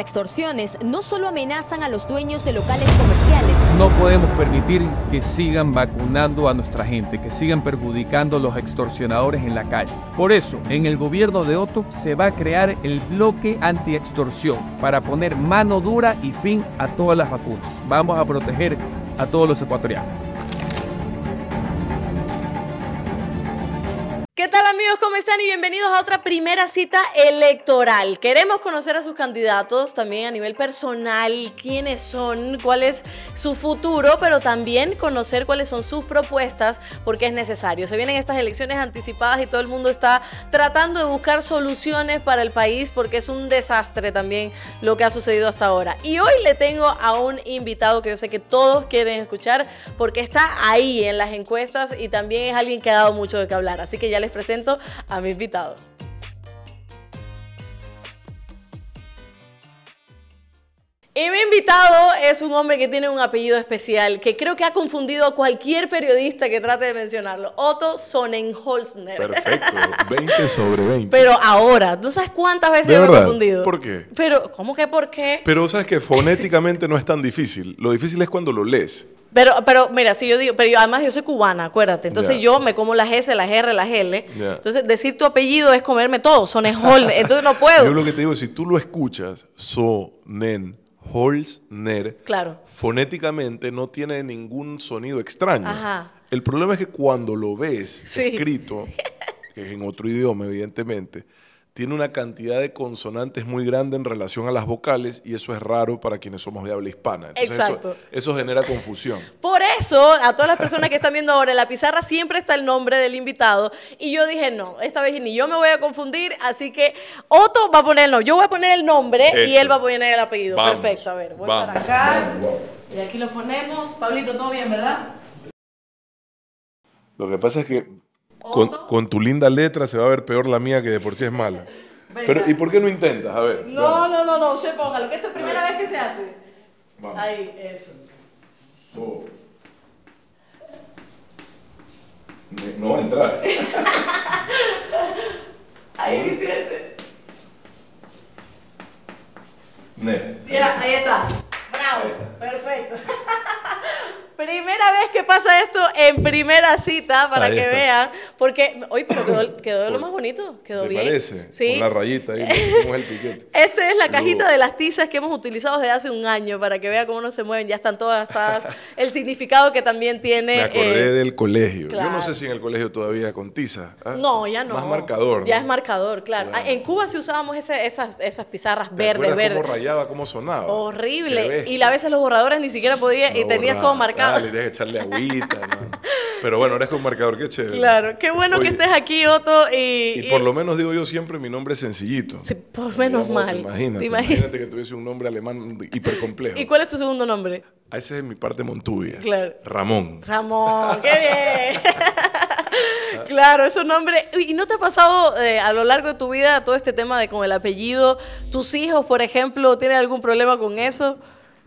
extorsiones no solo amenazan a los dueños de locales comerciales. No podemos permitir que sigan vacunando a nuestra gente, que sigan perjudicando a los extorsionadores en la calle. Por eso, en el gobierno de Otto se va a crear el bloque anti-extorsión para poner mano dura y fin a todas las vacunas. Vamos a proteger a todos los ecuatorianos. ¿Qué tal amigos? ¿Cómo están? Y bienvenidos a otra primera cita electoral. Queremos conocer a sus candidatos también a nivel personal, quiénes son, cuál es su futuro, pero también conocer cuáles son sus propuestas porque es necesario. Se vienen estas elecciones anticipadas y todo el mundo está tratando de buscar soluciones para el país porque es un desastre también lo que ha sucedido hasta ahora. Y hoy le tengo a un invitado que yo sé que todos quieren escuchar porque está ahí en las encuestas y también es alguien que ha dado mucho de qué hablar. Así que ya les presento a mi invitado. Y mi invitado es un hombre que tiene un apellido especial que creo que ha confundido a cualquier periodista que trate de mencionarlo. Otto Sonnenholzner. Perfecto, 20 sobre 20. Pero ahora, ¿tú sabes cuántas veces yo me he confundido? ¿Por qué? Pero, ¿cómo que por qué? Pero sabes que fonéticamente no es tan difícil. Lo difícil es cuando lo lees. Pero, pero mira, si yo digo, pero además yo soy cubana, acuérdate. Entonces yo me como las S, las R, las L. Entonces decir tu apellido es comerme todo, sonenholz Entonces no puedo. Yo lo que te digo, si tú lo escuchas, Sonen. Holzner, claro. fonéticamente no tiene ningún sonido extraño. El problema es que cuando lo ves escrito, que es en otro idioma evidentemente, tiene una cantidad de consonantes muy grande en relación a las vocales y eso es raro para quienes somos de habla hispana. Exacto. Eso, genera confusión. Por eso, a todas las personas que están viendo ahora, en la pizarra siempre está el nombre del invitado y yo dije, no, esta vez ni yo me voy a confundir, así que Otto va a ponerlo yo voy a poner el nombre y él va a poner el apellido. Perfecto, a ver, voy para acá y aquí lo ponemos. Pablito, todo bien, ¿verdad? Lo que pasa es que con, tu linda letra se va a ver peor la mía que de por sí es mala. Pero, ¿Y por qué no intentas? A ver. No, no, no, no, se ponga, que esto es primera vez que se hace. Vamos. Ahí, eso. So. No va a entrar. Ahí, Vicente. Ne. Ya, ahí está. Bravo, perfecto. Primera vez que pasa esto en primera cita para que vean. Porque hoy quedó, lo más bonito, quedó ¿te bien. parece? Sí. Con la rayita ahí, como el piquete. Esta es la cajita de las tizas que hemos utilizado desde hace un año para que vean cómo no se mueven. Ya están todas, hasta el significado que también tiene. Me acordé eh, del colegio. Yo no sé si en el colegio todavía con tiza. ¿ah? no, ya no. Más marcador. Ya es marcador, ah, claro. en Cuba sí usábamos esas, esas pizarras ¿Te verdes, verdes. Cómo rayaba, cómo sonaba. Horrible. Y a veces los borradores ni siquiera podían y tenías todo marcado y tienes que echarle agüita, Pero bueno, eres con marcador, que chévere. Claro, qué bueno que estés aquí, Otto. Y, por lo menos digo yo siempre, mi nombre es sencillito. Sí, por menos mal. Imagínate, que tuviese un nombre alemán hiper complejo ¿Y cuál es tu segundo nombre? a ah, ese es mi parte montubia. Claro. Ramón. Ramón, qué bien. Claro, es un nombre. ¿Y no te ha pasado eh, a lo largo de tu vida todo este tema de con el apellido? ¿Tus hijos, por ejemplo, tienen algún problema con eso?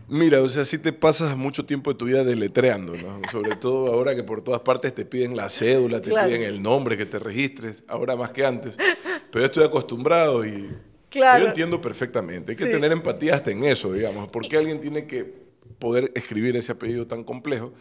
Mira, o sea, si te pasas mucho tiempo de tu vida deletreando, Sobre todo ahora que por todas partes te piden la cédula, te piden el nombre, que te registres, ahora más que antes. Pero yo estoy acostumbrado y claro. yo entiendo perfectamente. Hay que tener empatía hasta en eso, digamos. porque alguien tiene que poder escribir ese apellido tan complejo?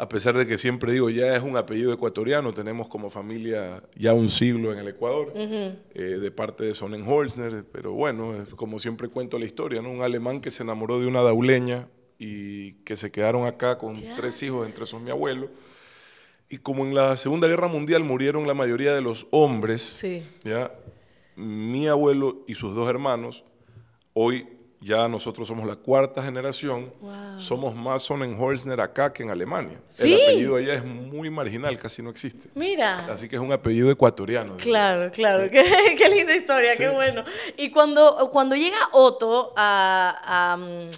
a pesar de que siempre digo, ya es un apellido ecuatoriano, tenemos como familia ya un siglo en el Ecuador, eh, de parte de Sonnenholzner, pero bueno, como siempre cuento la historia, ¿no? un alemán que se enamoró de una dauleña y que se quedaron acá con tres hijos, entre esos mi abuelo. Y como en la Segunda Guerra Mundial murieron la mayoría de los hombres, ¿ya? mi abuelo y sus dos hermanos, hoy ya nosotros somos la cuarta generación. Somos más Sonnenholzner acá que en Alemania. El apellido allá es muy marginal, casi no existe. Mira. Así que es un apellido ecuatoriano. Claro, claro. Qué, linda historia, qué bueno. Y cuando, cuando llega Otto a mm,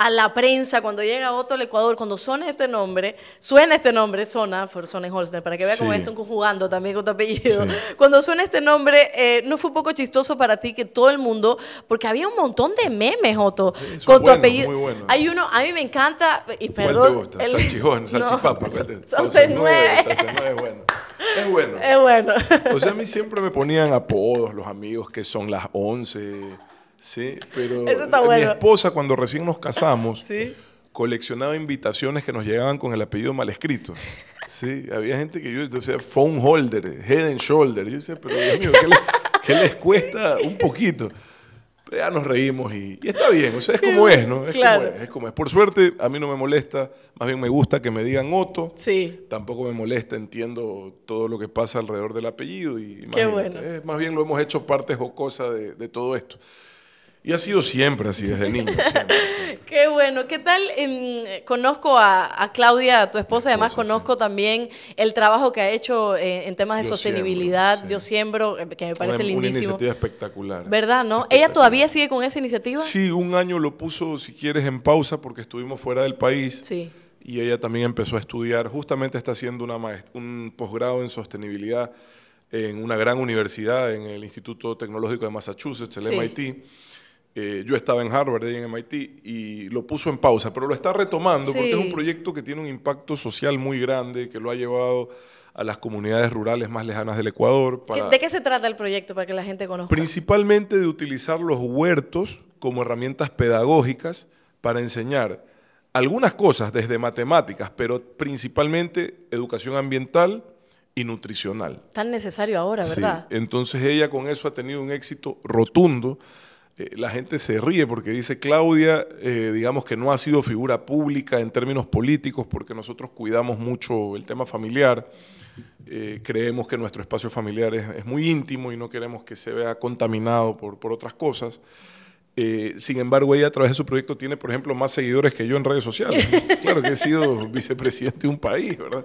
a la prensa, cuando llega Otto al Ecuador, cuando suena este nombre, suena este nombre, Sona, por Sona para que vea sí. cómo están conjugando también con tu apellido. Cuando suena este nombre, eh, ¿no fue un poco chistoso para ti que todo el mundo, porque había un montón de memes, Otto, con tu apellido? Muy Hay uno, a mí me encanta, y perdón. ¿Cuál te gusta? Salchijón, salchipapa. No, nueve. es bueno. Es bueno. Es bueno. O sea, a mí siempre me ponían apodos los amigos que son las once Sí, pero mi esposa cuando recién nos casamos coleccionaba invitaciones que nos llegaban con el apellido mal escrito. Sí, había gente que yo decía phone holder, head and shoulder. Yo decía, pero Dios mío, ¿qué, les, cuesta un poquito? Pero ya nos reímos y, está bien, o sea, es como es, ¿no? Es, como es, es, como es. Por suerte, a mí no me molesta, más bien me gusta que me digan Otto. Sí. Tampoco me molesta, entiendo todo lo que pasa alrededor del apellido. Y más bien lo hemos hecho parte jocosa de, de todo esto. Y ha sido siempre así, desde niño. Qué bueno. ¿Qué tal? Em, conozco a, Claudia, tu esposa, además conozco también el trabajo que ha hecho eh, en temas de sostenibilidad, Yo Siembro, eh, que me parece una, lindísimo. Una iniciativa espectacular. ¿Verdad, no? ¿Ella todavía sigue con esa iniciativa? Sí, un año lo puso, si quieres, en pausa porque estuvimos fuera del país. Sí. Y ella también empezó a estudiar, justamente está haciendo una un posgrado en sostenibilidad en una gran universidad, en el Instituto Tecnológico de Massachusetts, el sí. MIT eh, yo estaba en Harvard y en MIT y lo puso en pausa, pero lo está retomando porque es un proyecto que tiene un impacto social muy grande, que lo ha llevado a las comunidades rurales más lejanas del Ecuador. ¿De qué se trata el proyecto para que la gente conozca? Principalmente de utilizar los huertos como herramientas pedagógicas para enseñar algunas cosas desde matemáticas, pero principalmente educación ambiental, y nutricional. Tan necesario ahora, ¿verdad? Entonces ella con eso ha tenido un éxito rotundo eh, la gente se ríe porque dice Claudia, eh, digamos que no ha sido figura pública en términos políticos porque nosotros cuidamos mucho el tema familiar, eh, creemos que nuestro espacio familiar es, muy íntimo y no queremos que se vea contaminado por, por otras cosas. sin embargo, ella a través de su proyecto tiene, por ejemplo, más seguidores que yo en redes sociales. claro que he sido vicepresidente de un país, ¿verdad?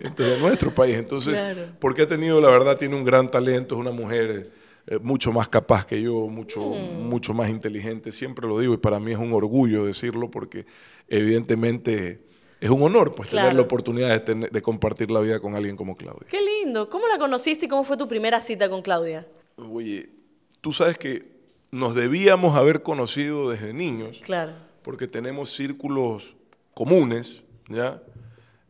Entonces, este, de nuestro país. Entonces, porque ha tenido, la verdad, tiene un gran talento, es una mujer eh, mucho más capaz que yo, mucho, mm. mucho más inteligente, siempre lo digo y para mí es un orgullo decirlo porque evidentemente es un honor pues tener la oportunidad de, de, compartir la vida con alguien como Claudia. Qué lindo. ¿Cómo la conociste y cómo fue tu primera cita con Claudia? Oye, tú sabes que nos debíamos haber conocido desde niños. Claro. Porque tenemos círculos comunes, ¿ya?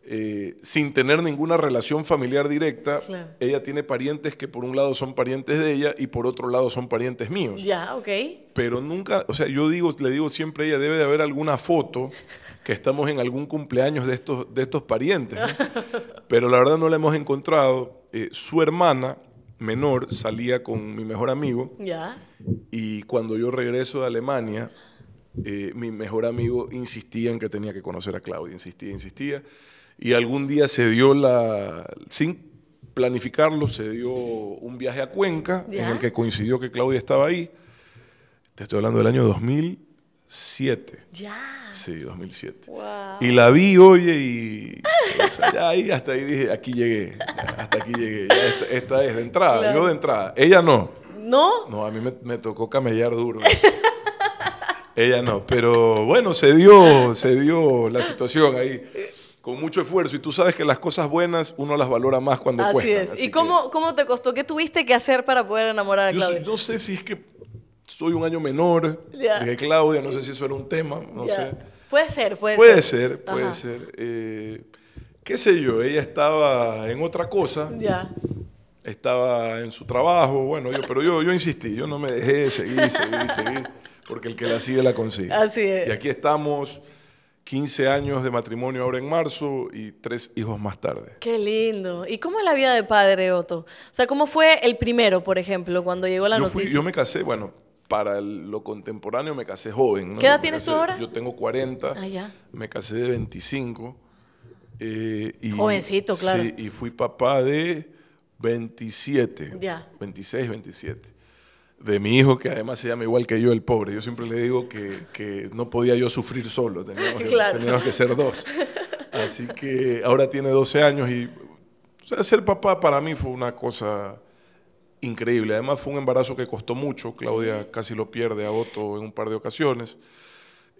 Eh, sin tener ninguna relación familiar directa, ella tiene parientes que por un lado son parientes de ella y por otro lado son parientes míos. Ya, ok. Pero nunca, o sea, yo digo, le digo siempre a ella, debe de haber alguna foto que estamos en algún cumpleaños de estos, de estos parientes. Pero la verdad no la hemos encontrado. Eh, su hermana menor salía con mi mejor amigo. Ya. Y cuando yo regreso de Alemania, eh, mi mejor amigo insistía en que tenía que conocer a Claudia, insistía, insistía. Y algún día se dio la, sin planificarlo, se dio un viaje a Cuenca, en el que coincidió que Claudia estaba ahí. Te estoy hablando del año 2007. Ya. Sí, 2007. Y la vi, oye, y ya ahí, hasta ahí dije, aquí llegué, hasta aquí llegué. esta, es de entrada, yo de entrada. Ella no. ¿No? No, a mí me, tocó camellar duro. Ella no, pero bueno, se dio, se dio la situación ahí con mucho esfuerzo. Y tú sabes que las cosas buenas uno las valora más cuando así Es. ¿Y cómo, cómo te costó? ¿Qué tuviste que hacer para poder enamorar a Claudia? Yo, no sé si es que soy un año menor de Claudia, no sé si eso era un tema, no sé. Puede ser, puede, puede ser. Puede ser, eh, qué sé yo, ella estaba en otra cosa. Ya. Estaba en su trabajo, bueno, yo, pero yo, yo insistí, yo no me dejé, seguir, seguir, seguir. porque el que la sigue la consigue. Así es. Y aquí estamos 15 años de matrimonio ahora en marzo y tres hijos más tarde. Qué lindo. ¿Y cómo es la vida de padre, Otto? O sea, ¿cómo fue el primero, por ejemplo, cuando llegó la noticia? yo me casé, bueno, para lo contemporáneo me casé joven. ¿no? ¿Qué edad tienes tú ahora? Yo tengo 40. Ah, ya. Me casé de 25. Eh, y, Jovencito, claro. y fui papá de 27. Ya. 26, 27 de mi hijo, que además se llama igual que yo, el pobre. Yo siempre le digo que, no podía yo sufrir solo, teníamos, que ser dos. Así que ahora tiene 12 años y ser papá para mí fue una cosa increíble. Además fue un embarazo que costó mucho. Claudia casi lo pierde a voto en un par de ocasiones.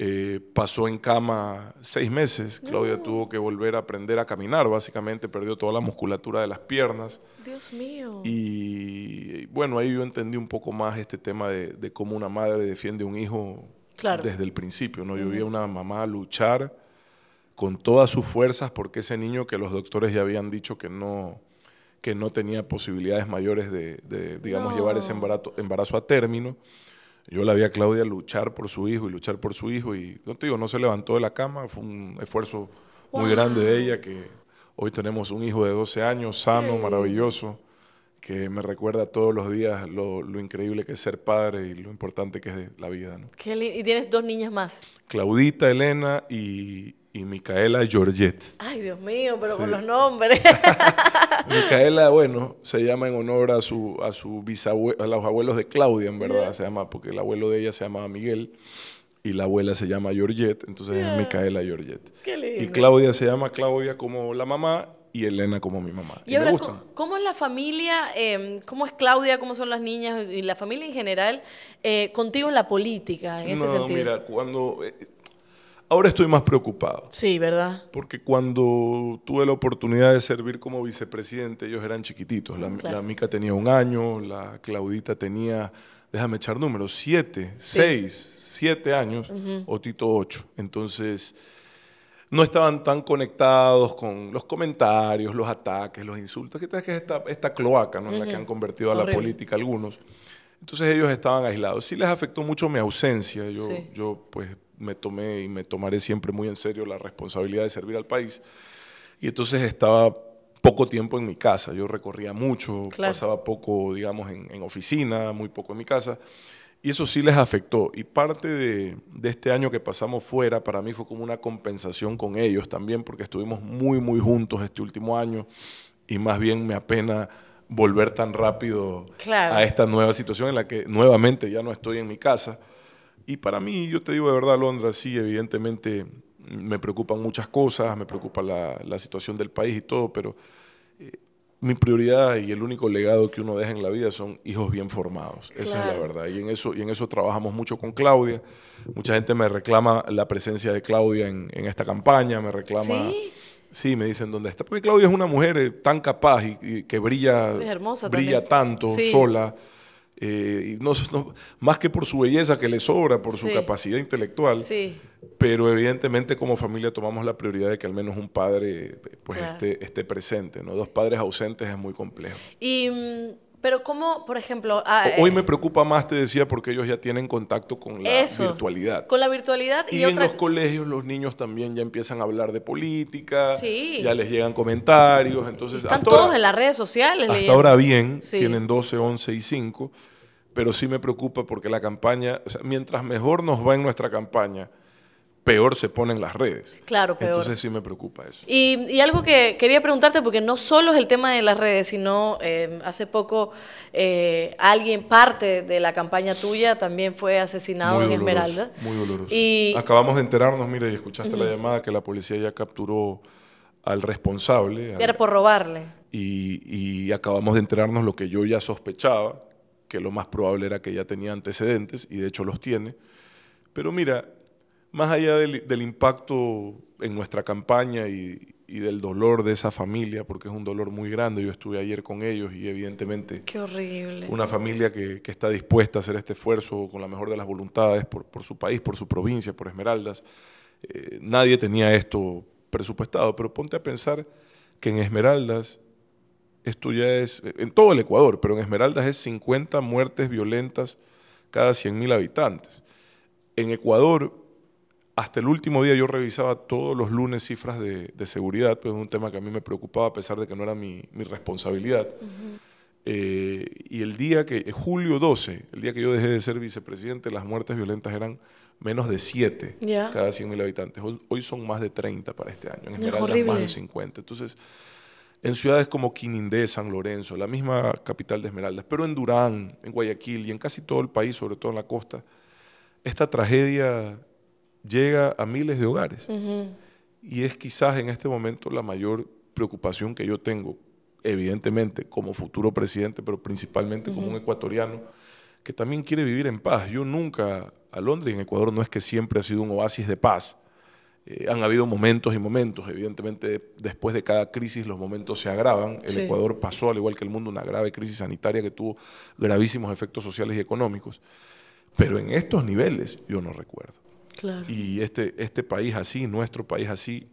Eh, pasó en cama seis meses. Claudia tuvo que volver a aprender a caminar, básicamente perdió toda la musculatura de las piernas. Dios mío. Y bueno, ahí yo entendí un poco más este tema de, cómo una madre defiende un hijo desde el principio. ¿no? Yo vi a una mamá luchar con todas sus fuerzas porque ese niño que los doctores ya habían dicho que no, que no tenía posibilidades mayores de, digamos, llevar ese embarazo a término yo la vi a Claudia luchar por su hijo y luchar por su hijo y no te digo, no se levantó de la cama, fue un esfuerzo muy grande de ella que hoy tenemos un hijo de 12 años, sano, maravilloso, que me recuerda todos los días lo, increíble que es ser padre y lo importante que es la vida. ¿Y tienes dos niñas más? Claudita, Elena y, y Micaela Georgette. Ay, Dios mío, pero con los nombres. Micaela, bueno, se llama en honor a su, a su a los abuelos de Claudia, en verdad, se llama, porque el abuelo de ella se llamaba Miguel y la abuela se llama Georgette, entonces es Micaela Georgette. Qué lindo. Y Claudia se llama Claudia como la mamá y Elena como mi mamá. Y, ahora, ¿cómo, es la familia, em, cómo es Claudia, cómo son las niñas y la familia en general eh, contigo en la política, en ese sentido? Mira, cuando, eh, Ahora estoy más preocupado. Sí, ¿verdad? Porque cuando tuve la oportunidad de servir como vicepresidente, ellos eran chiquititos. La, mm, Mica tenía un año, la Claudita tenía, déjame echar números, siete, seis, siete años, o Tito, Otito ocho. Entonces, no estaban tan conectados con los comentarios, los ataques, los insultos, que es esta, esta cloaca ¿no? en la que han convertido a la política algunos. Entonces ellos estaban aislados. Sí les afectó mucho mi ausencia. Yo, yo pues me tomé y me tomaré siempre muy en serio la responsabilidad de servir al país. Y entonces estaba poco tiempo en mi casa. Yo recorría mucho, pasaba poco, digamos, en, oficina, muy poco en mi casa. Y eso sí les afectó. Y parte de, este año que pasamos fuera, para mí fue como una compensación con ellos también, porque estuvimos muy, muy juntos este último año. Y más bien me apena volver tan rápido a esta nueva situación en la que nuevamente ya no estoy en mi casa. Y para mí, yo te digo de verdad, Londra, sí, evidentemente me preocupan muchas cosas, me preocupa la, situación del país y todo, pero eh, mi prioridad y el único legado que uno deja en la vida son hijos bien formados. Esa es la verdad. Y en, eso, y en eso trabajamos mucho con Claudia. Mucha gente me reclama la presencia de Claudia en, esta campaña, me reclama... ¿Sí? Sí, me dicen dónde está. Porque Claudia es una mujer eh, tan capaz y, que brilla, brilla tanto, sola. Eh, no, más que por su belleza que le sobra, por su capacidad intelectual. Pero evidentemente como familia tomamos la prioridad de que al menos un padre pues, esté, presente. ¿no? Dos padres ausentes es muy complejo. Y mm, pero cómo, por ejemplo... Ah, hoy eh, me preocupa más, te decía, porque ellos ya tienen contacto con la virtualidad. Con la virtualidad y, y en los colegios los niños también ya empiezan a hablar de política, ya les llegan comentarios, entonces... Están todos en las redes sociales. Hasta ahora bien, tienen 12, 11 y 5, pero sí me preocupa porque la campaña, o sea, mientras mejor nos va en nuestra campaña, peor se ponen las redes. Claro, peor. Entonces sí me preocupa eso. Y, algo que quería preguntarte, porque no solo es el tema de las redes, sino eh, hace poco eh, alguien, parte de la campaña tuya, también fue asesinado en Esmeralda. Muy doloroso. Y... Acabamos de enterarnos, mira, y escuchaste la llamada que la policía ya capturó al responsable. Era por robarle. Y, y acabamos de enterarnos lo que yo ya sospechaba, que lo más probable era que ya tenía antecedentes, y de hecho los tiene. Pero mira, más allá del, impacto en nuestra campaña y, del dolor de esa familia, porque es un dolor muy grande, yo estuve ayer con ellos y evidentemente... Qué horrible. Una familia que, está dispuesta a hacer este esfuerzo con la mejor de las voluntades por, su país, por su provincia, por Esmeraldas. Eh, nadie tenía esto presupuestado, pero ponte a pensar que en Esmeraldas esto ya es, en todo el Ecuador, pero en Esmeraldas es 50 muertes violentas cada 100.000 habitantes. En Ecuador hasta el último día yo revisaba todos los lunes cifras de, seguridad, pues es un tema que a mí me preocupaba a pesar de que no era mi, responsabilidad. Eh, y el día que, eh, julio 12, el día que yo dejé de ser vicepresidente, las muertes violentas eran menos de 7 cada 100.000 habitantes. Hoy, son más de 30 para este año, en Esmeraldas más de 50. Entonces, en ciudades como Quinindé, San Lorenzo, la misma capital de Esmeraldas, pero en Durán, en Guayaquil y en casi todo el país, sobre todo en la costa, esta tragedia llega a miles de hogares. Y es quizás en este momento la mayor preocupación que yo tengo, evidentemente como futuro presidente, pero principalmente como un ecuatoriano que también quiere vivir en paz. Yo nunca, a Londres en Ecuador no es que siempre ha sido un oasis de paz. Eh, han habido momentos y momentos, evidentemente después de cada crisis los momentos se agravan. El Ecuador pasó, al igual que el mundo, una grave crisis sanitaria que tuvo gravísimos efectos sociales y económicos. Pero en estos niveles yo no recuerdo. Claro. Y este, este país así, nuestro país así,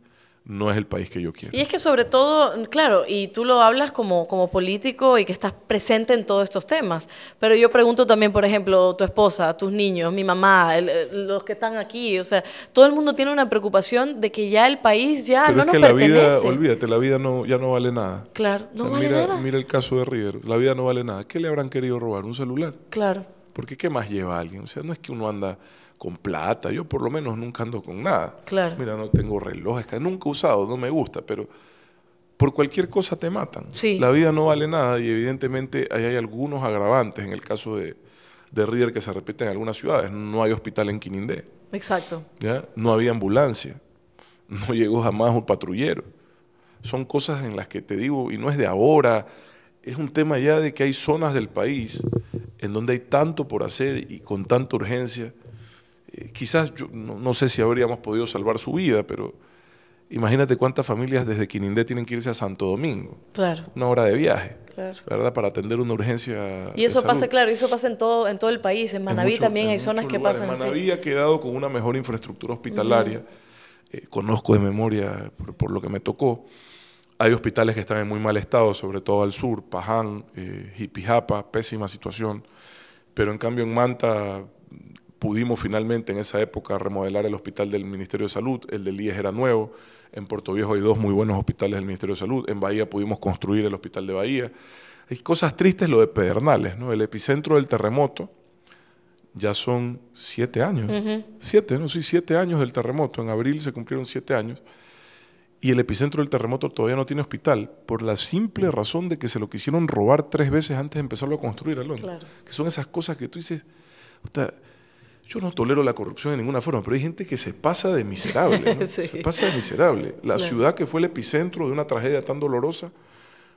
no es el país que yo quiero. Y es que sobre todo, claro, y tú lo hablas como, como político y que estás presente en todos estos temas, pero yo pregunto también, por ejemplo, tu esposa, tus niños, mi mamá, eh, los que están aquí, o sea, todo el mundo tiene una preocupación de que ya el país ya pero no es que la vida, olvídate, la vida no, ya no vale nada. Claro, no vale nada. Mira el caso de River, la vida no vale nada. ¿Qué le habrán querido robar? ¿Un celular? Claro. Porque ¿qué más lleva alguien? O sea, no es que uno anda con plata, yo por lo menos nunca ando con nada. Claro. Mira, no tengo relojes, nunca he usado, no me gusta, pero por cualquier cosa te matan. La vida no vale nada y evidentemente hay algunos agravantes en el caso de, de Reader que se repite en algunas ciudades. No hay hospital en Quinindé. Exacto. ¿ya? No había ambulancia. No llegó jamás un patrullero. Son cosas en las que te digo, y no es de ahora, es un tema ya de que hay zonas del país en donde hay tanto por hacer y con tanta urgencia. Eh, quizás, yo no, sé si habríamos podido salvar su vida, pero imagínate cuántas familias desde Quinindé tienen que irse a Santo Domingo. Claro. Una hora de viaje. Claro. ¿Verdad? Para atender una urgencia. Y eso pasa, claro, eso pasa en todo, en todo el país. En Manaví también hay zonas que pasan así. Manaví ha quedado con una mejor infraestructura hospitalaria. Eh, conozco de memoria por, lo que me tocó. Hay hospitales que están en muy mal estado, sobre todo al sur, Paján, eh, Jipijapa, pésima situación. Pero en cambio en Manta pudimos finalmente en esa época remodelar el hospital del Ministerio de Salud, el del IES era nuevo, en Puerto Viejo hay dos muy buenos hospitales del Ministerio de Salud, en Bahía pudimos construir el hospital de Bahía. Hay cosas tristes lo de Pedernales, ¿no? El epicentro del terremoto, ya son siete años. Siete, no, sí, siete años del terremoto. En abril se cumplieron siete años y el epicentro del terremoto todavía no tiene hospital por la simple mm. razón de que se lo quisieron robar tres veces antes de empezarlo a construir a Que son esas cosas que tú dices, yo no tolero la corrupción de ninguna forma, pero hay gente que se pasa de miserable. Se pasa de miserable. La ciudad que fue el epicentro de una tragedia tan dolorosa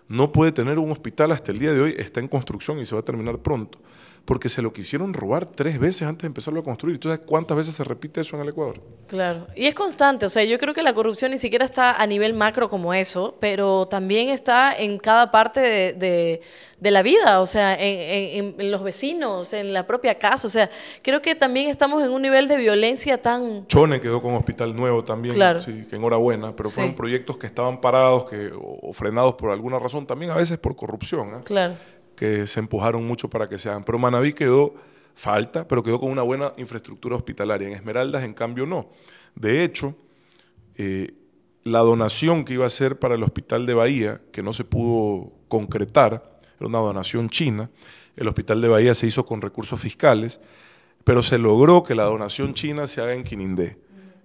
no puede tener un hospital hasta el día de hoy, está en construcción y se va a terminar pronto porque se lo quisieron robar tres veces antes de empezarlo a construir. Entonces, cuántas veces se repite eso en el Ecuador? Claro, y es constante, o sea, yo creo que la corrupción ni siquiera está a nivel macro como eso, pero también está en cada parte de, la vida, o sea, en, los vecinos, en la propia casa, o sea, creo que también estamos en un nivel de violencia tan... Chone quedó con hospital nuevo también, claro. que enhorabuena, pero fueron proyectos que estaban parados que, o, frenados por alguna razón, también a veces por corrupción. ¿eh? Claro que se empujaron mucho para que se hagan. Pero Manaví quedó falta, pero quedó con una buena infraestructura hospitalaria. En Esmeraldas, en cambio, no. De hecho, eh, la donación que iba a ser para el hospital de Bahía, que no se pudo concretar, era una donación china, el hospital de Bahía se hizo con recursos fiscales, pero se logró que la donación china se haga en Quinindé.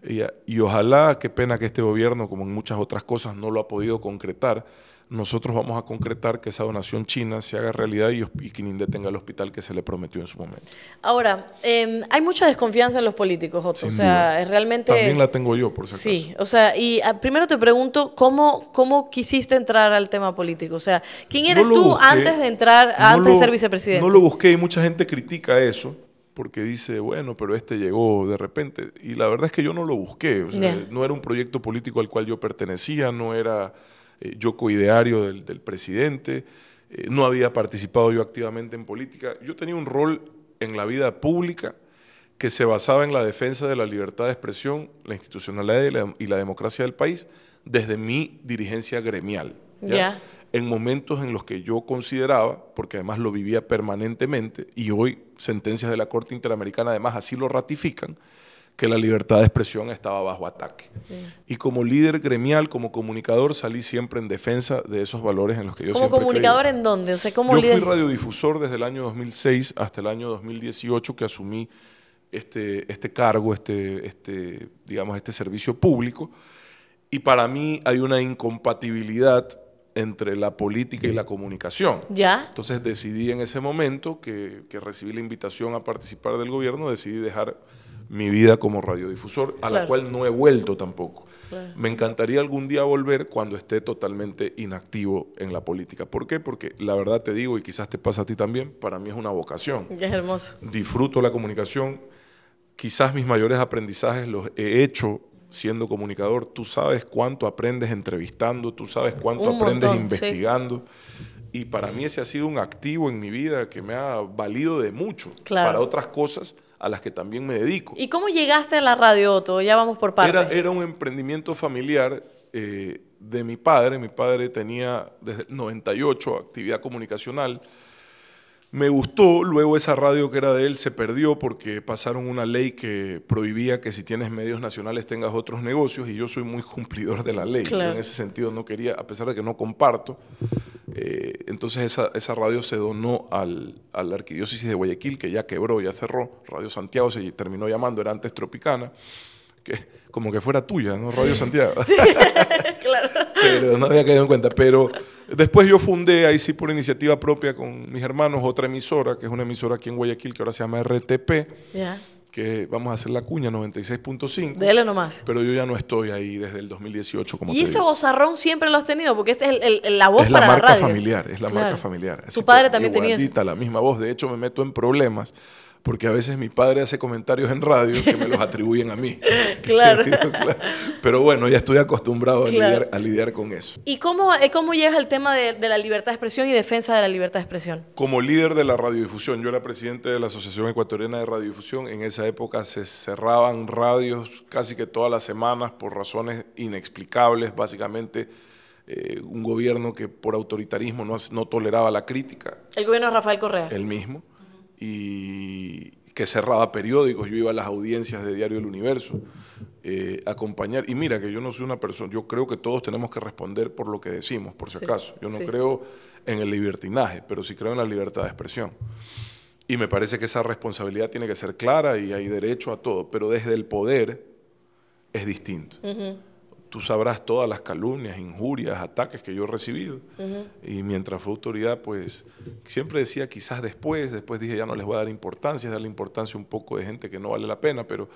Y, y ojalá, qué pena que este gobierno, como en muchas otras cosas, no lo ha podido concretar, nosotros vamos a concretar que esa donación china se haga realidad y, que Ninde tenga el hospital que se le prometió en su momento. Ahora, em, hay mucha desconfianza en los políticos, Otto. o sea, es realmente... También la tengo yo, por si Sí, o sea, y ah, primero te pregunto, ¿cómo, ¿cómo quisiste entrar al tema político? O sea, ¿quién eres tú antes de entrar, antes de ser vicepresidente? No lo busqué y mucha gente critica eso porque dice, bueno, pero este llegó de repente. Y la verdad es que yo no lo busqué, no era un proyecto político al cual yo pertenecía, no era eh, yo coideario del, presidente, eh, no había participado yo activamente en política. Yo tenía un rol en la vida pública que se basaba en la defensa de la libertad de expresión, la institucionalidad y la, democracia del país desde mi dirigencia gremial. En momentos en los que yo consideraba, porque además lo vivía permanentemente, y hoy sentencias de la Corte Interamericana además así lo ratifican, que la libertad de expresión estaba bajo ataque. Y como líder gremial, como comunicador, salí siempre en defensa de esos valores en los que yo ¿Como comunicador en dónde? O sea, como yo fui radiodifusor desde el año 2006 hasta el año 2018 que asumí este, este cargo, este, este, digamos, este servicio público. Y para mí hay una incompatibilidad entre la política y la comunicación. ¿Ya? Entonces decidí en ese momento que, que recibí la invitación a participar del gobierno, decidí dejar mi vida como radiodifusor, a la cual no he vuelto tampoco. Me encantaría algún día volver cuando esté totalmente inactivo en la política. ¿Por qué? Porque la verdad te digo, y quizás te pasa a ti también, para mí es una vocación. Es hermoso. Disfruto la comunicación. Quizás mis mayores aprendizajes los he hecho siendo comunicador. Tú sabes cuánto aprendes entrevistando, tú sabes cuánto aprendes investigando. Y para mí ese ha sido un activo en mi vida que me ha valido de mucho para otras cosas a las que también me dedico. ¿Y cómo llegaste a la radio, Otto? Ya vamos por partes. Era, un emprendimiento familiar eh, de mi padre. Mi padre tenía desde el 98 actividad comunicacional. Me gustó, luego esa radio que era de él se perdió porque pasaron una ley que prohibía que si tienes medios nacionales tengas otros negocios y yo soy muy cumplidor de la ley. En ese sentido no quería, a pesar de que no comparto, eh, entonces esa, radio se donó al, a la arquidiócesis de Guayaquil que ya quebró, ya cerró. Radio Santiago se terminó llamando, era antes Tropicana, que como que fuera tuya, ¿no? Radio Santiago. claro. Pero no había caído en cuenta, pero Después yo fundé, ahí sí por iniciativa propia con mis hermanos, otra emisora, que es una emisora aquí en Guayaquil que ahora se llama RTP. Que vamos a hacer la cuña 96.5. Déle nomás. Pero yo ya no estoy ahí desde el 2018. Como y ese vozarrón siempre lo has tenido, porque es el, el, la voz para la marca la marca familiar. Es la marca familiar. Así tu padre también tenía. la misma voz. De hecho, me meto en problemas porque a veces mi padre hace comentarios en radio que me los atribuyen a mí. claro. Pero bueno, ya estoy acostumbrado a, lidiar, con eso. ¿Y cómo, eh, cómo llegas al tema de, la libertad de expresión y defensa de la libertad de expresión? Como líder de la radiodifusión, yo era presidente de la Asociación Ecuatoriana de Radiodifusión. En esa época se cerraban radios casi que todas las semanas por razones inexplicables, básicamente. Eh, un gobierno que por autoritarismo no, no toleraba la crítica. El gobierno de Rafael Correa. El mismo y que cerraba periódicos, yo iba a las audiencias de Diario del Universo, eh, acompañar, y mira que yo no soy una persona, yo creo que todos tenemos que responder por lo que decimos, por si acaso, yo no creo en el libertinaje, pero sí creo en la libertad de expresión. Y me parece que esa responsabilidad tiene que ser clara y hay derecho a todo, pero desde el poder es distinto tú sabrás todas las calumnias, injurias, ataques que yo he recibido. Y mientras fue autoridad, pues siempre decía quizás después, después dije ya no les voy a dar importancia, es darle importancia un poco de gente que no vale la pena, pero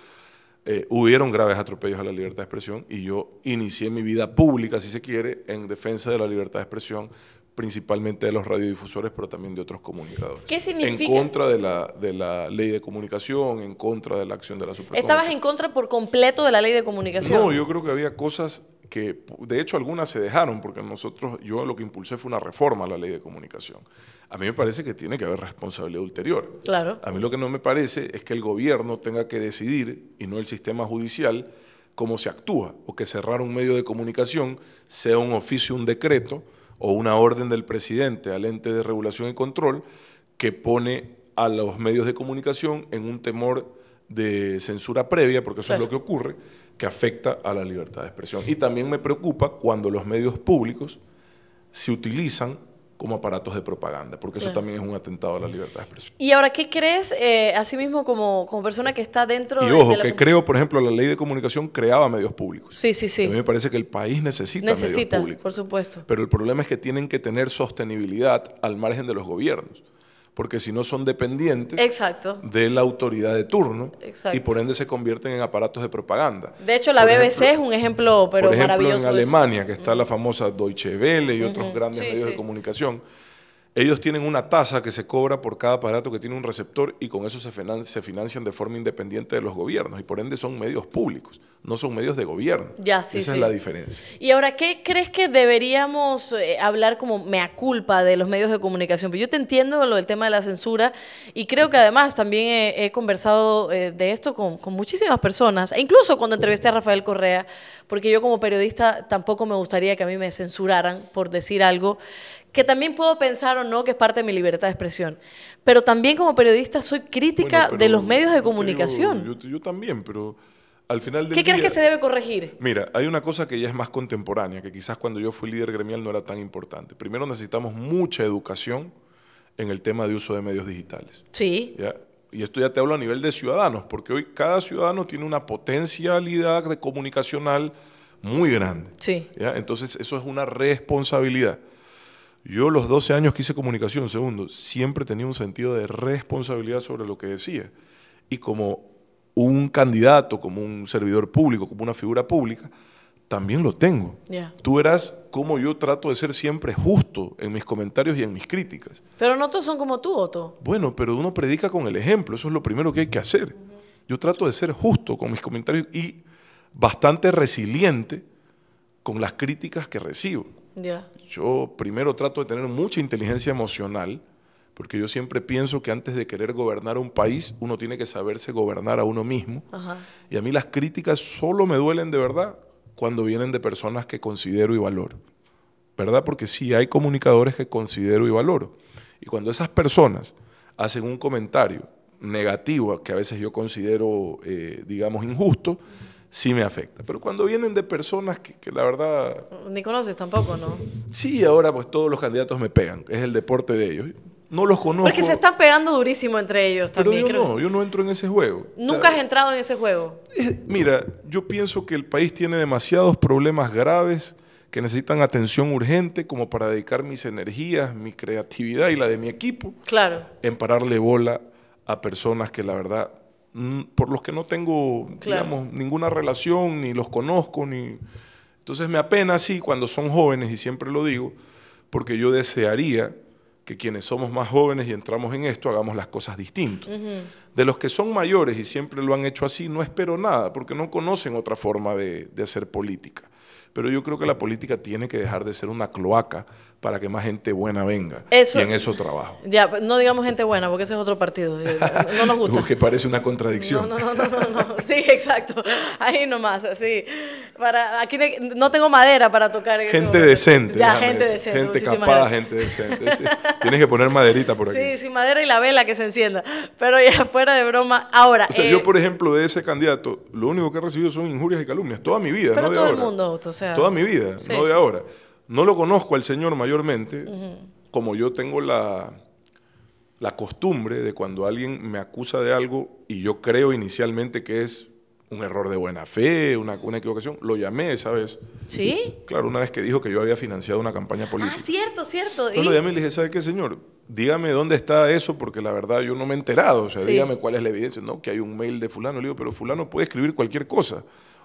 eh, hubieron graves atropellos a la libertad de expresión y yo inicié mi vida pública, si se quiere, en defensa de la libertad de expresión principalmente de los radiodifusores, pero también de otros comunicadores. ¿Qué significa? En contra de la, de la ley de comunicación, en contra de la acción de la Suprema ¿Estabas en contra por completo de la ley de comunicación? No, yo creo que había cosas que, de hecho, algunas se dejaron, porque nosotros, yo lo que impulsé fue una reforma a la ley de comunicación. A mí me parece que tiene que haber responsabilidad ulterior. Claro. A mí lo que no me parece es que el gobierno tenga que decidir, y no el sistema judicial, cómo se actúa, o que cerrar un medio de comunicación sea un oficio, un decreto, o una orden del presidente al ente de regulación y control que pone a los medios de comunicación en un temor de censura previa, porque eso es lo que ocurre, que afecta a la libertad de expresión. Y también me preocupa cuando los medios públicos se utilizan como aparatos de propaganda, porque eso también es un atentado a la libertad de expresión. Y ahora, ¿qué crees, eh, así mismo, como, persona que está dentro y de... Y ojo, que creo, por ejemplo, la ley de comunicación creaba medios públicos. Sí, sí, sí. a mí me parece que el país necesita, necesita medios públicos. por supuesto. Pero el problema es que tienen que tener sostenibilidad al margen de los gobiernos porque si no son dependientes de la autoridad de turno y por ende se convierten en aparatos de propaganda. De hecho, la BBC es un ejemplo, pero por ejemplo, En Alemania, que está la famosa Deutsche Welle y otros grandes medios de comunicación ellos tienen una tasa que se cobra por cada aparato que tiene un receptor y con eso se, financian de forma independiente de los gobiernos y por ende son medios públicos, no son medios de gobierno. Ya, sí, Esa es la diferencia. Y ahora, ¿qué crees que deberíamos eh, hablar como mea culpa de los medios de comunicación? Pero pues yo te entiendo lo del tema de la censura y creo que además también he, conversado eh, de esto con, con muchísimas personas, e incluso cuando entrevisté a Rafael Correa, porque yo como periodista tampoco me gustaría que a mí me censuraran por decir algo que también puedo pensar o no que es parte de mi libertad de expresión. Pero también como periodista soy crítica de los medios de comunicación. Yo, también, pero al final del ¿Qué crees que se debe corregir? Mira, hay una cosa que ya es más contemporánea, que quizás cuando yo fui líder gremial no era tan importante. Primero necesitamos mucha educación en el tema de uso de medios digitales. Sí. Y esto ya te hablo a nivel de ciudadanos, porque hoy cada ciudadano tiene una potencialidad comunicacional muy grande. Sí. Entonces eso es una responsabilidad. Yo los 12 años que hice comunicación, segundo, siempre tenía un sentido de responsabilidad sobre lo que decía. Y como un candidato, como un servidor público, como una figura pública, también lo tengo. Tú verás cómo yo trato de ser siempre justo en mis comentarios y en mis críticas. Pero no todos son como tú, Otto. Bueno, pero uno predica con el ejemplo, eso es lo primero que hay que hacer. Yo trato de ser justo con mis comentarios y bastante resiliente con las críticas que recibo. ya. Yo primero trato de tener mucha inteligencia emocional, porque yo siempre pienso que antes de querer gobernar un país, uno tiene que saberse gobernar a uno mismo. Y a mí las críticas solo me duelen de verdad cuando vienen de personas que considero y valoro. ¿Verdad? Porque sí hay comunicadores que considero y valoro. Y cuando esas personas hacen un comentario negativo, que a veces yo considero, eh, digamos, injusto, sí me afecta. Pero cuando vienen de personas que, la verdad... Ni conoces tampoco, ¿no? Sí, ahora pues todos los candidatos me pegan, es el deporte de ellos. No los conozco. Porque se están pegando durísimo entre ellos también. yo no, yo no entro en ese juego. ¿Nunca has entrado en ese juego? mira, yo pienso que el país tiene demasiados problemas graves que necesitan atención urgente como para dedicar mis energías, mi creatividad y la de mi equipo. Claro. En pararle bola a personas que la verdad Mm, por los que no tengo, ninguna relación, ni los conozco, ni... Entonces me apena así cuando son jóvenes, y siempre lo digo, porque yo desearía que quienes somos más jóvenes y entramos en esto hagamos las cosas distintas. De los que son mayores y siempre lo han hecho así, no espero nada, porque no conocen otra forma de, de hacer política. Pero yo creo que la política tiene que dejar de ser una cloaca para que más gente buena venga. y en eso trabajo. Ya, no digamos gente buena, porque ese es otro partido. No nos gusta. que parece una contradicción. No, no, no, no, no, Sí, exacto. Ahí nomás, así Para, aquí no tengo madera para tocar. Gente decente. Ya, gente decente. Gente gente decente. Tienes que poner maderita por aquí. Sí, sí, madera y la vela que se encienda. Pero ya fuera de broma, ahora. O sea, yo, eh, por ejemplo, de ese candidato, lo único que he recibido son injurias y calumnias. Toda mi vida. Pero todo el mundo, o sea. Toda mi vida, no de ahora. No lo conozco al Señor mayormente, como yo tengo la, la costumbre de cuando alguien me acusa de algo y yo creo inicialmente que es un error de buena fe, una, una equivocación. Lo llamé esa vez. ¿Sí? Claro, una vez que dijo que yo había financiado una campaña ah, política. Ah, cierto, cierto. Yo lo llamé y le dije, ¿sabe qué, señor? Dígame dónde está eso, porque la verdad yo no me he enterado. O sea, dígame cuál es la evidencia. No, que hay un mail de fulano. Le digo, pero fulano puede escribir cualquier cosa.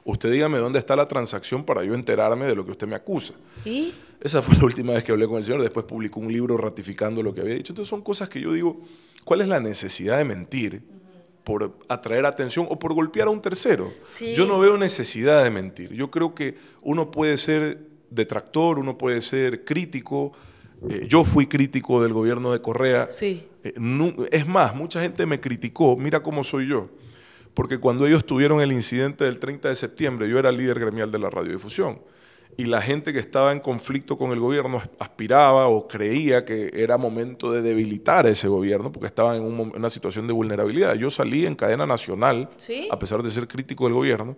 Usted dígame dónde está la transacción para yo enterarme de lo que usted me acusa. Esa fue la última vez que hablé con el señor. Después publicó un libro ratificando lo que había dicho. Entonces son cosas que yo digo, ¿cuál es la necesidad de mentir? por atraer atención o por golpear a un tercero. Yo no veo necesidad de mentir. Yo creo que uno puede ser detractor, uno puede ser crítico. Eh, yo fui crítico del gobierno de Correa. Eh, es más, mucha gente me criticó, mira cómo soy yo porque cuando ellos tuvieron el incidente del 30 de septiembre, yo era líder gremial de la radiodifusión y la gente que estaba en conflicto con el gobierno aspiraba o creía que era momento de debilitar a ese gobierno porque estaban en una situación de vulnerabilidad. Yo salí en cadena nacional, a pesar de ser crítico del gobierno,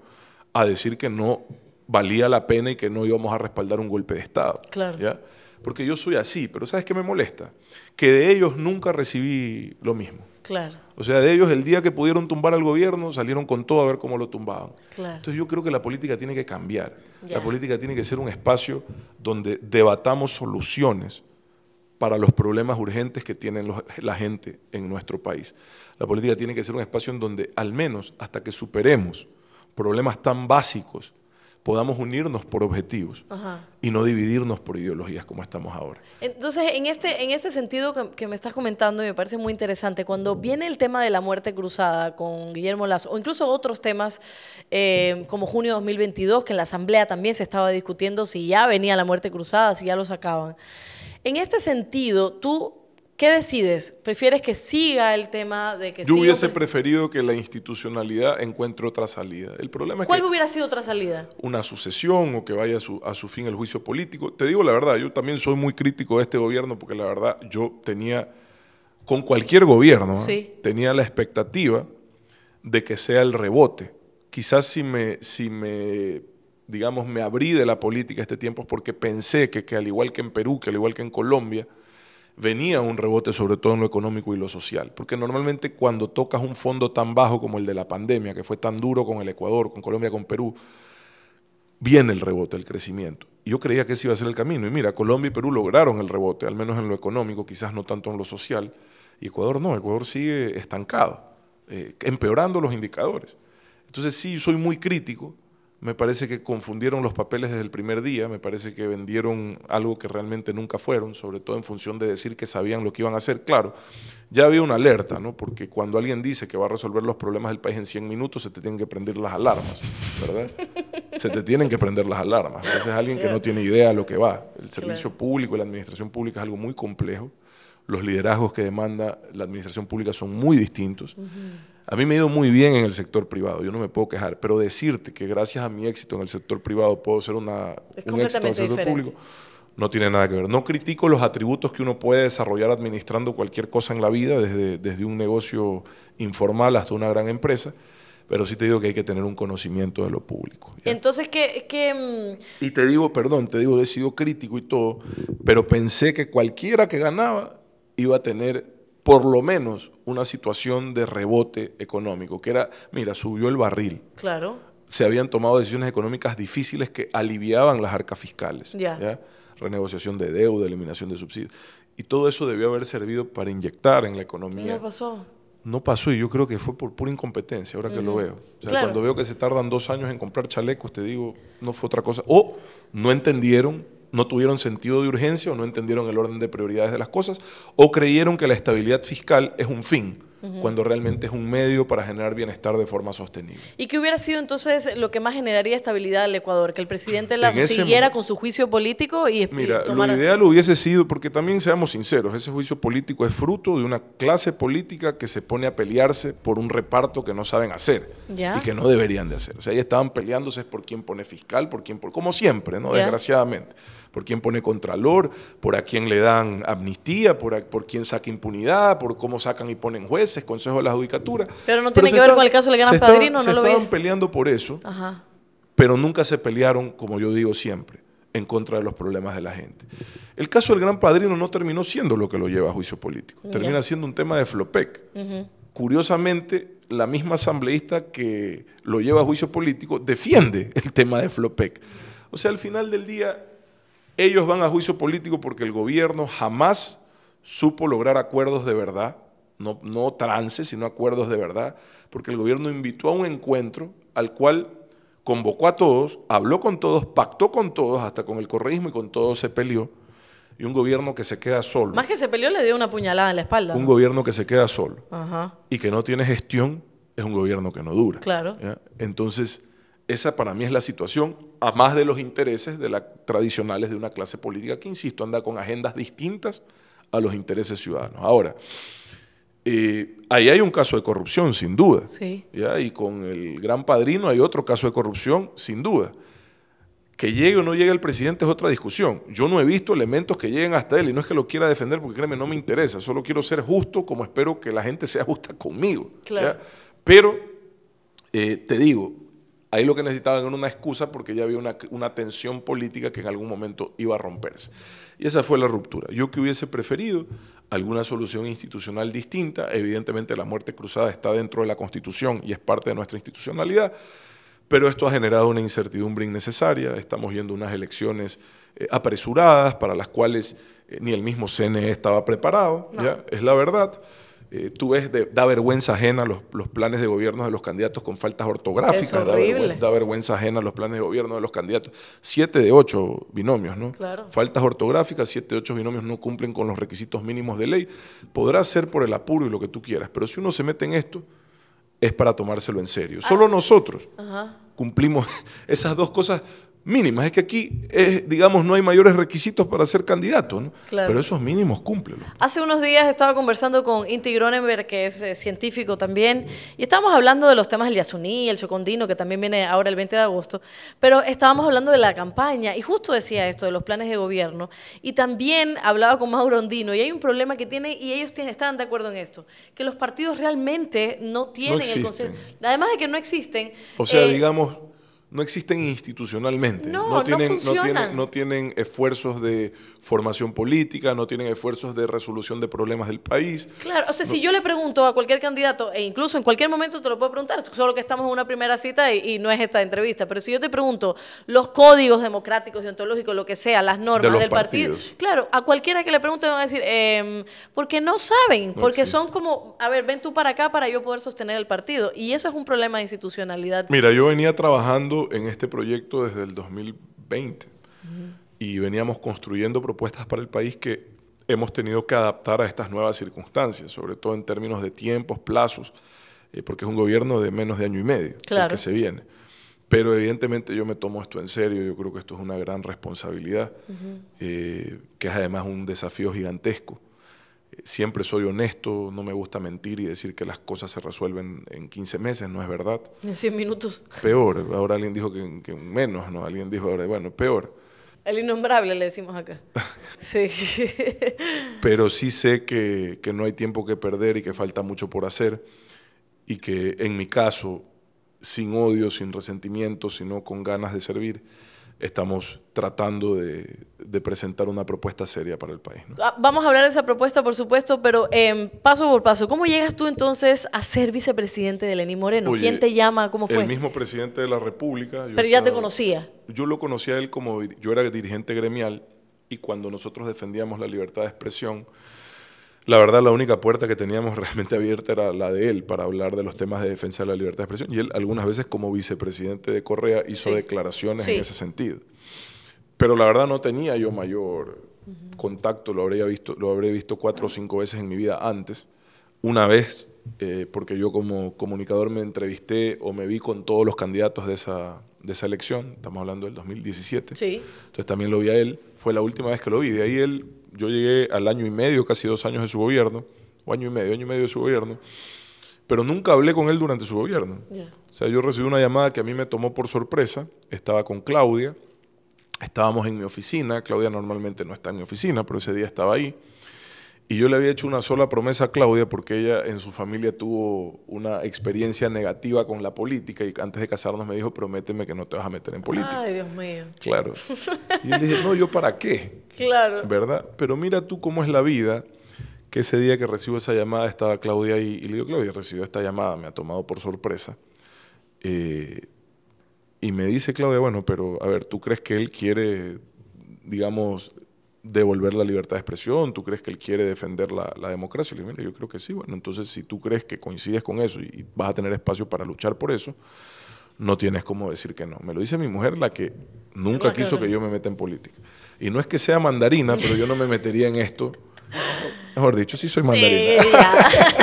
a decir que no valía la pena y que no íbamos a respaldar un golpe de Estado. Claro. Porque yo soy así, pero ¿sabes qué me molesta? Que de ellos nunca recibí lo mismo. O sea, de ellos el día que pudieron tumbar al gobierno salieron con todo a ver cómo lo tumbaban. Entonces yo creo que la política tiene que cambiar. La política tiene que ser un espacio donde debatamos soluciones para los problemas urgentes que tiene la gente en nuestro país. La política tiene que ser un espacio en donde al menos hasta que superemos problemas tan básicos podamos unirnos por objetivos y no dividirnos por ideologías como estamos ahora. Entonces, en este, en este sentido que, me estás comentando, y me parece muy interesante, cuando viene el tema de la muerte cruzada con Guillermo Lazo, o incluso otros temas eh, como junio de 2022, que en la Asamblea también se estaba discutiendo si ya venía la muerte cruzada, si ya lo sacaban. En este sentido, tú ¿Qué decides? ¿Prefieres que siga el tema de que Yo hubiese preferido que la institucionalidad encuentre otra salida. El problema es ¿Cuál hubiera sido otra salida? Una sucesión o que vaya a su, a su, fin el juicio político. Te digo la verdad, yo también soy muy crítico de este gobierno porque la verdad yo tenía, con cualquier gobierno, ¿eh? tenía la expectativa de que sea el rebote. Quizás si me, si me digamos, me abrí de la política este tiempo es porque pensé que al igual que en Perú, que al igual que en Colombia, venía un rebote sobre todo en lo económico y lo social, porque normalmente cuando tocas un fondo tan bajo como el de la pandemia, que fue tan duro con el Ecuador, con Colombia, con Perú, viene el rebote, el crecimiento. Y yo creía que ese iba a ser el camino. Y mira, Colombia y Perú lograron el rebote, al menos en lo económico, quizás no tanto en lo social. Y Ecuador no, Ecuador sigue estancado, eh, empeorando los indicadores. Entonces sí, soy muy crítico me parece que confundieron los papeles desde el primer día, me parece que vendieron algo que realmente nunca fueron, sobre todo en función de decir que sabían lo que iban a hacer. Claro, ya había una alerta, ¿no? Porque cuando alguien dice que va a resolver los problemas del país en 100 minutos, se te tienen que prender las alarmas, ¿verdad? se te tienen que prender las alarmas. es alguien que no tiene idea de lo que va. El servicio público y la administración pública es algo muy complejo. Los liderazgos que demanda la administración pública son muy distintos. A mí me ha ido muy bien en el sector privado, yo no me puedo quejar, pero decirte que gracias a mi éxito en el sector privado puedo ser una, un éxito en el sector público no tiene nada que ver. No critico los atributos que uno puede desarrollar administrando cualquier cosa en la vida, desde, desde un negocio informal hasta una gran empresa, pero sí te digo que hay que tener un conocimiento de lo público. Entonces, ¿qué, que mm? Y te digo, perdón, te digo, he sido crítico y todo, pero pensé que cualquiera que ganaba iba a tener por lo menos una situación de rebote económico, que era, mira, subió el barril. Claro. Se habían tomado decisiones económicas difíciles que aliviaban las arcas fiscales. ¿ya? Renegociación de deuda, eliminación de subsidios. Y todo eso debió haber servido para inyectar en la economía. no pasó? No pasó y yo creo que fue por pura incompetencia, ahora que lo veo. O sea, cuando veo que se tardan dos años en comprar chalecos, te digo, no fue otra cosa. O no entendieron no tuvieron sentido de urgencia o no entendieron el orden de prioridades de las cosas o creyeron que la estabilidad fiscal es un fin cuando realmente es un medio para generar bienestar de forma sostenible. ¿Y qué hubiera sido entonces lo que más generaría estabilidad al Ecuador? Que el presidente la siguiera con su juicio político y... Mira, lo ideal hubiese sido, porque también seamos sinceros, ese juicio político es fruto de una clase política que se pone a pelearse por un reparto que no saben hacer y que no deberían de hacer. O sea, ahí estaban peleándose por quién pone fiscal, por quién... Por, como siempre, ¿no? Desgraciadamente por quién pone contralor, por a quién le dan amnistía, por, por quién saca impunidad, por cómo sacan y ponen jueces, consejo de la judicatura. Pero no tiene que ver con el caso del Gran Padrino, ¿no se estaban peleando por eso, pero nunca se pelearon, como yo digo siempre, en contra de los problemas de la gente. El caso del Gran Padrino no terminó siendo lo que lo lleva a juicio político, termina siendo un tema de Flopec. Curiosamente, la misma asambleísta que lo lleva a juicio político defiende el tema de Flopec. O sea, al final del día, ellos van a juicio político porque el gobierno jamás supo lograr acuerdos de verdad, no, trances, sino acuerdos de verdad, porque el gobierno invitó a un encuentro al cual convocó a todos, habló con todos, pactó con todos, hasta con el correísmo y con todos se peleó, y un gobierno que se queda solo. Más que se peleó, le dio una puñalada en la espalda. Un gobierno que se queda solo y que no tiene gestión es un gobierno que no dura. Claro. Entonces, esa para mí es la situación, a más de los intereses de la, tradicionales de una clase política que, insisto, anda con agendas distintas a los intereses ciudadanos. Ahora, eh, ahí hay un caso de corrupción, sin duda. Y con el gran padrino hay otro caso de corrupción, sin duda. Que llegue o no llegue el presidente es otra discusión. Yo no he visto elementos que lleguen hasta él y no es que lo quiera defender porque créeme, no me interesa. Solo quiero ser justo como espero que la gente sea justa conmigo. Pero, eh, te digo, Ahí lo que necesitaban era una excusa porque ya había una, tensión política que en algún momento iba a romperse. Y esa fue la ruptura. Yo que hubiese preferido alguna solución institucional distinta, evidentemente la muerte cruzada está dentro de la Constitución y es parte de nuestra institucionalidad, pero esto ha generado una incertidumbre innecesaria. Estamos viendo unas elecciones eh, apresuradas para las cuales eh, ni el mismo CNE estaba preparado, ¿ya? es la verdad. Eh, tú ves, da vergüenza ajena los, los, planes de gobierno de los candidatos con faltas ortográficas. Da vergüenza, da, vergüenza ajena los planes de gobierno de los candidatos. Siete de ocho binomios, ¿no? Claro. Faltas ortográficas, siete de ocho binomios no cumplen con los requisitos mínimos de ley. Podrá ser por el apuro y lo que tú quieras, pero si uno se mete en esto, es para tomárselo en serio. Ah. Solo nosotros cumplimos esas dos cosas mínimas. Es que aquí, digamos, no hay mayores requisitos para ser candidato, ¿no? Pero esos mínimos cumplen Hace unos días estaba conversando con Inti Gronenberg, que es eh, científico también, y estábamos hablando de los temas del Yasuní, el Chocondino, que también viene ahora el 20 de agosto, pero estábamos hablando de la campaña, y justo decía esto, de los planes de gobierno, y también hablaba con Mauro Ondino, y hay un problema que tiene, y ellos tienen, están de acuerdo en esto, que los partidos realmente no tienen el consejo. Además de que no existen. O sea, eh, digamos no existen institucionalmente. No, tienen, no, tienen, no, tienen, esfuerzos de formación política, no tienen esfuerzos de resolución de problemas del país. Claro, o sea, si yo le pregunto a cualquier candidato, e incluso en cualquier momento te lo puedo preguntar, solo que estamos en una primera cita y, no es esta entrevista, pero si yo te pregunto los códigos democráticos, deontológicos, lo que sea, las normas del partido, claro, a cualquiera que le pregunte van a decir, em, porque no saben, porque son como, a ver, ven tú para acá para yo poder sostener el partido. Y eso es un problema de institucionalidad. Mira, yo venía trabajando en este proyecto desde el 2020 y veníamos construyendo propuestas para el país que hemos tenido que adaptar a estas nuevas circunstancias, sobre todo en términos de tiempos, plazos, eh, porque es un gobierno de menos de año y medio que se viene. Pero evidentemente yo me tomo esto en serio, yo creo que esto es una gran responsabilidad, eh, que es además un desafío gigantesco Siempre soy honesto, no me gusta mentir y decir que las cosas se resuelven en 15 meses, no es verdad. En 100 minutos. Peor, ahora alguien dijo que, menos, ¿no? Alguien dijo ahora, bueno, peor. El innombrable le decimos acá. sí. Pero sí sé que no hay tiempo que perder y que falta mucho por hacer y que en mi caso, sin odio, sin resentimiento, sino con ganas de servir, estamos tratando de, presentar una propuesta seria para el país. Ah, vamos a hablar de esa propuesta, por supuesto, pero em, paso por paso, ¿cómo llegas tú entonces a ser vicepresidente de Lenín Moreno? ¿Quién te llama? ¿Cómo fue? El mismo presidente de la República. pero ya te conocía. Yo lo conocía él como, yo era dirigente gremial y cuando nosotros defendíamos la libertad de expresión, la verdad, la única puerta que teníamos realmente abierta era la de él para hablar de los temas de defensa de la libertad de expresión. Y él algunas veces como vicepresidente de Correa hizo declaraciones en ese sentido. Pero la verdad no tenía yo mayor contacto, lo, habría visto, lo habré visto cuatro o cinco veces en mi vida antes. Una vez, eh, porque yo como comunicador me entrevisté o me vi con todos los candidatos de esa, de esa elección, estamos hablando del 2017. Sí. Entonces también lo vi a él, fue la última vez que lo vi. De ahí él yo llegué al año y medio, casi dos años de su gobierno, o año y medio, año y medio de su gobierno, pero nunca hablé con él durante su gobierno. O sea, yo recibí una llamada que a mí me tomó por sorpresa, estaba con Claudia, estábamos en mi oficina, Claudia normalmente no está en mi oficina, pero ese día estaba ahí y yo le había hecho una sola promesa a Claudia porque ella en su familia tuvo una experiencia negativa con la política y antes de casarnos me dijo, prométeme que no te vas a meter en política. Ay, Dios mío. Claro. Y yo le dije, no, yo para qué. Claro. ¿Verdad? Pero mira tú cómo es la vida, que ese día que recibo esa llamada estaba Claudia ahí y le digo, Claudia, recibió esta llamada, me ha tomado por sorpresa. Eh, y me dice Claudia, bueno, pero a ver, ¿tú crees que él quiere, digamos, devolver la libertad de expresión, tú crees que él quiere defender la, democracia. yo creo que sí. Bueno, entonces si tú crees que coincides con eso y, vas a tener espacio para luchar por eso, no tienes cómo decir que no. Me lo dice mi mujer, la que nunca quiso que yo me meta en política. Y no es que sea mandarina, pero yo no me metería en esto. Mejor dicho, sí soy mandarina.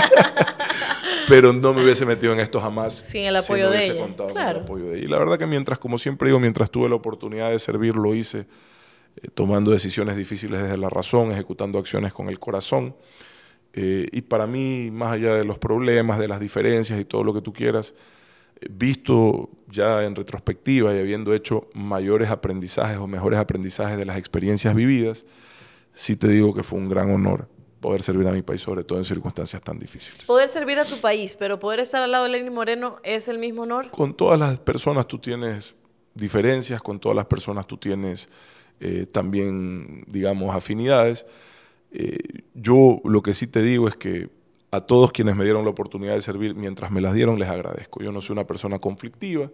pero no me hubiese metido en esto jamás. Sin el apoyo de ella. el apoyo de ella. Y la verdad que mientras, como siempre digo, mientras tuve la oportunidad de servir, lo hice. Eh, tomando decisiones difíciles desde la razón, ejecutando acciones con el corazón. Eh, y para mí, más allá de los problemas, de las diferencias y todo lo que tú quieras, eh, visto ya en retrospectiva y habiendo hecho mayores aprendizajes o mejores aprendizajes de las experiencias vividas, sí te digo que fue un gran honor poder servir a mi país, sobre todo en circunstancias tan difíciles. Poder servir a tu país, pero poder estar al lado de Lenny Moreno es el mismo honor. Con todas las personas tú tienes diferencias, con todas las personas tú tienes eh, también, digamos, afinidades. Eh, yo lo que sí te digo es que a todos quienes me dieron la oportunidad de servir, mientras me las dieron, les agradezco. Yo no soy una persona conflictiva.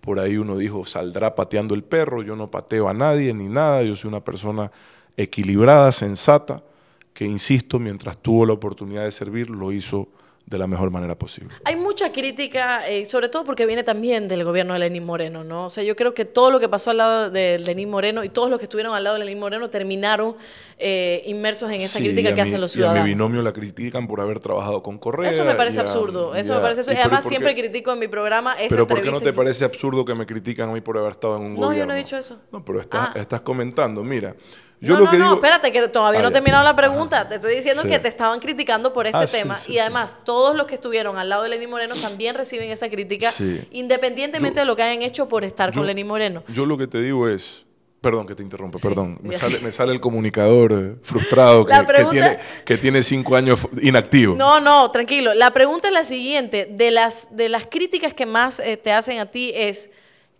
Por ahí uno dijo, saldrá pateando el perro. Yo no pateo a nadie ni nada. Yo soy una persona equilibrada, sensata, que, insisto, mientras tuvo la oportunidad de servir, lo hizo de la mejor manera posible. Hay mucha crítica, eh, sobre todo porque viene también del gobierno de Lenín Moreno, ¿no? O sea, yo creo que todo lo que pasó al lado de Lenín Moreno y todos los que estuvieron al lado de Lenín Moreno terminaron eh, inmersos en esa crítica que hacen los ciudadanos. Y a mi binomio la critican por haber trabajado con Correa. Eso me parece absurdo, eso me parece Y, además siempre critico en mi programa esa Pero ¿por qué no te parece absurdo que me critican a mí por haber estado en un gobierno? No, yo no he dicho eso. No, pero estás, ah. estás comentando, mira no, no, no, espérate, que todavía no ah, he terminado la pregunta. Te estoy diciendo que te estaban criticando por este ah, tema. y además, todos los que estuvieron al lado de Lenín Moreno también reciben esa crítica, independientemente de lo que hayan hecho por estar con Lenín Moreno. Yo lo que te digo es, Perdón que te interrumpa, perdón. Me sale, el comunicador eh, frustrado que, tiene, cinco años inactivo. No, no, tranquilo. La pregunta es la siguiente. De las, de las críticas que más eh, te hacen a ti es,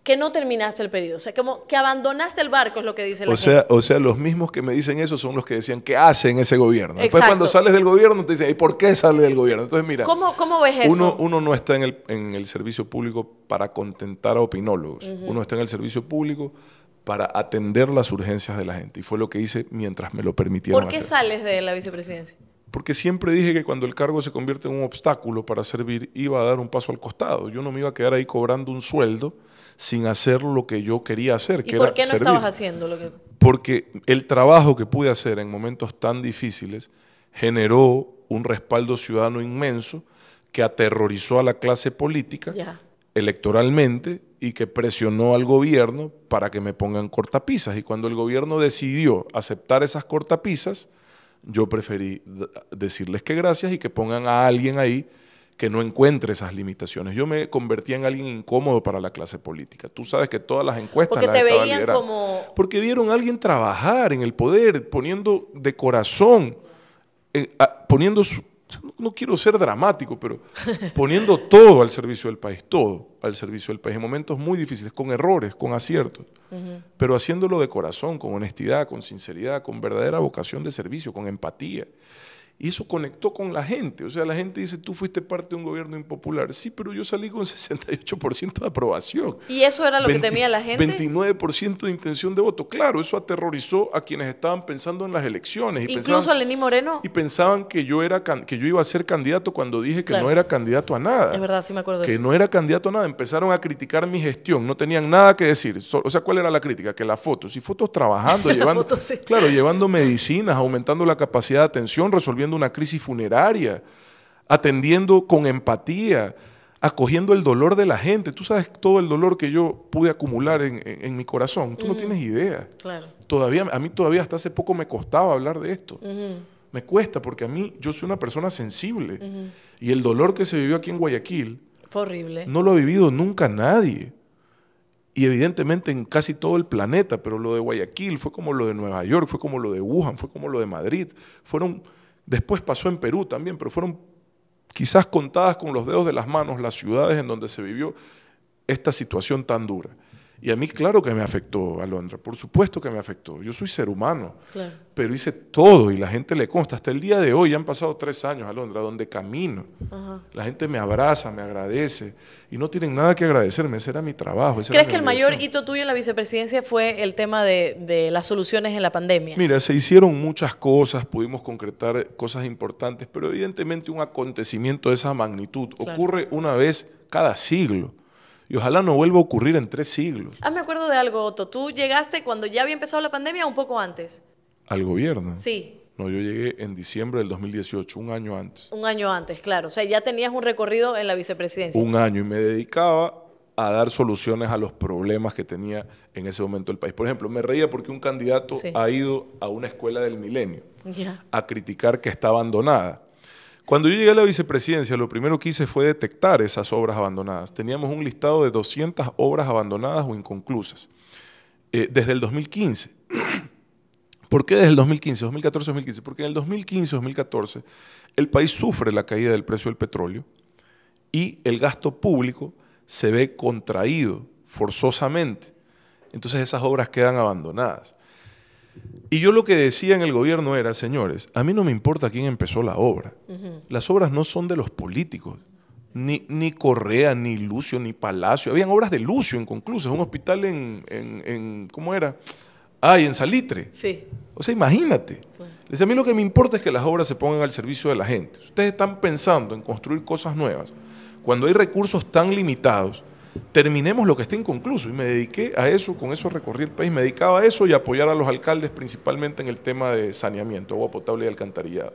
que no terminaste el pedido. O sea, como que abandonaste el barco, es lo que dice la o o sea, los mismos que me dicen eso son los que decían, ¿qué hacen ese gobierno? Después cuando sales del gobierno te dicen, ¿y por qué sales del gobierno? Entonces, mira. ¿Cómo, ves eso? Uno, uno no está en el, en el, servicio público para contentar a opinólogos. Uno está en el servicio público para atender las urgencias de la gente. Y fue lo que hice mientras me lo permitieron ¿Por qué sales de la vicepresidencia? porque siempre dije que cuando el cargo se convierte en un obstáculo para servir, iba a dar un paso al costado. Yo no me iba a quedar ahí cobrando un sueldo sin hacer lo que yo quería hacer. ¿Y por qué no estabas haciendo lo que.? Porque el trabajo que pude hacer en momentos tan difíciles generó un respaldo ciudadano inmenso que aterrorizó a la clase política electoralmente y que presionó al gobierno para que me pongan cortapisas. Y cuando el gobierno decidió aceptar esas cortapisas, yo preferí decirles que gracias y que pongan a alguien ahí que no encuentre esas limitaciones. Yo me convertí en alguien incómodo para la clase política. Tú sabes que todas las encuestas porque te veían como porque vieron a alguien trabajar en el poder, poniendo de corazón, eh, poniendo no quiero ser dramático, pero poniendo todo al servicio del país, todo al servicio del país, en momentos muy difíciles, con errores, con aciertos, pero haciéndolo de corazón, con honestidad, con sinceridad, con verdadera vocación de servicio, con empatía. Y eso conectó con la gente. O sea, la gente dice, tú fuiste parte de un gobierno impopular. Sí, pero yo salí con 68% de aprobación. ¿Y eso era lo que temía la gente? 29% de intención de voto. Claro, eso aterrorizó a quienes estaban pensando en las elecciones. Incluso a Lenín Moreno. Y pensaban que yo, era, que yo iba a ser candidato cuando dije que no era candidato a nada. Es verdad, sí me acuerdo. Que de eso. no era candidato a nada. Empezaron a criticar mi gestión. No tenían nada que decir. O sea, ¿cuál era la crítica? Que las fotos. Y fotos trabajando, llevando, claro, llevando medicinas, aumentando la capacidad de atención, resolviendo una crisis funeraria, atendiendo con empatía, acogiendo el dolor de la gente. Tú sabes todo el dolor que yo pude acumular en, mi corazón. Tú no tienes idea. Todavía, a mí todavía hasta hace poco me costaba hablar de esto. Me cuesta porque a mí yo soy una persona sensible. Y el dolor que se vivió aquí en Guayaquil. horrible. No lo ha vivido nunca nadie. Y evidentemente en casi todo el planeta, pero lo de Guayaquil fue como lo de Nueva York, fue como lo de Wuhan, fue como lo de Madrid. Fueron Después pasó en Perú también, pero fueron quizás contadas con los dedos de las manos las ciudades en donde se vivió esta situación tan dura. Y a mí, claro que me afectó, a londra por supuesto que me afectó. Yo soy ser humano, pero hice todo y la gente le consta. Hasta el día de hoy, han pasado tres años, a londra donde camino. La gente me abraza, me agradece y no tienen nada que agradecerme. Ese era mi trabajo. ¿Crees que el mayor hito tuyo en la vicepresidencia fue el tema de, las soluciones en la pandemia? Mira, se hicieron muchas cosas, pudimos concretar cosas importantes, pero evidentemente un acontecimiento de esa magnitud ocurre una vez cada siglo. Y ojalá no vuelva a ocurrir en tres siglos. Ah, me acuerdo de algo, Otto. Tú llegaste cuando ya había empezado la pandemia, o un poco antes. ¿Al gobierno? Sí. No, yo llegué en diciembre del 2018, un año antes. Un año antes, claro. O sea, ya tenías un recorrido en la vicepresidencia. Un año y me dedicaba a dar soluciones a los problemas que tenía en ese momento el país. Por ejemplo, me reía porque un candidato ha ido a una escuela del milenio a criticar que está abandonada. Cuando yo llegué a la vicepresidencia, lo primero que hice fue detectar esas obras abandonadas. Teníamos un listado de 200 obras abandonadas o inconclusas eh, desde el 2015. ¿Por qué desde el 2015, 2014, 2015? Porque en el 2015, 2014, el país sufre la caída del precio del petróleo y el gasto público se ve contraído forzosamente. Entonces esas obras quedan abandonadas. Y yo lo que decía en el gobierno era, señores, a mí no me importa quién empezó la obra. Las obras no son de los políticos. Ni, Correa, ni Lucio, ni Palacio. Habían obras de Lucio en Conclusas, Un hospital en, ¿cómo era? Ah, en Salitre. Sí. O sea, imagínate. Dice a mí lo que me importa es que las obras se pongan al servicio de la gente. Ustedes están pensando en construir cosas nuevas. Cuando hay recursos tan limitados, terminemos lo que está inconcluso. Y me dediqué a eso, con eso recorrí el país, me dedicaba a eso y apoyar a los alcaldes principalmente en el tema de saneamiento, agua potable y alcantarillada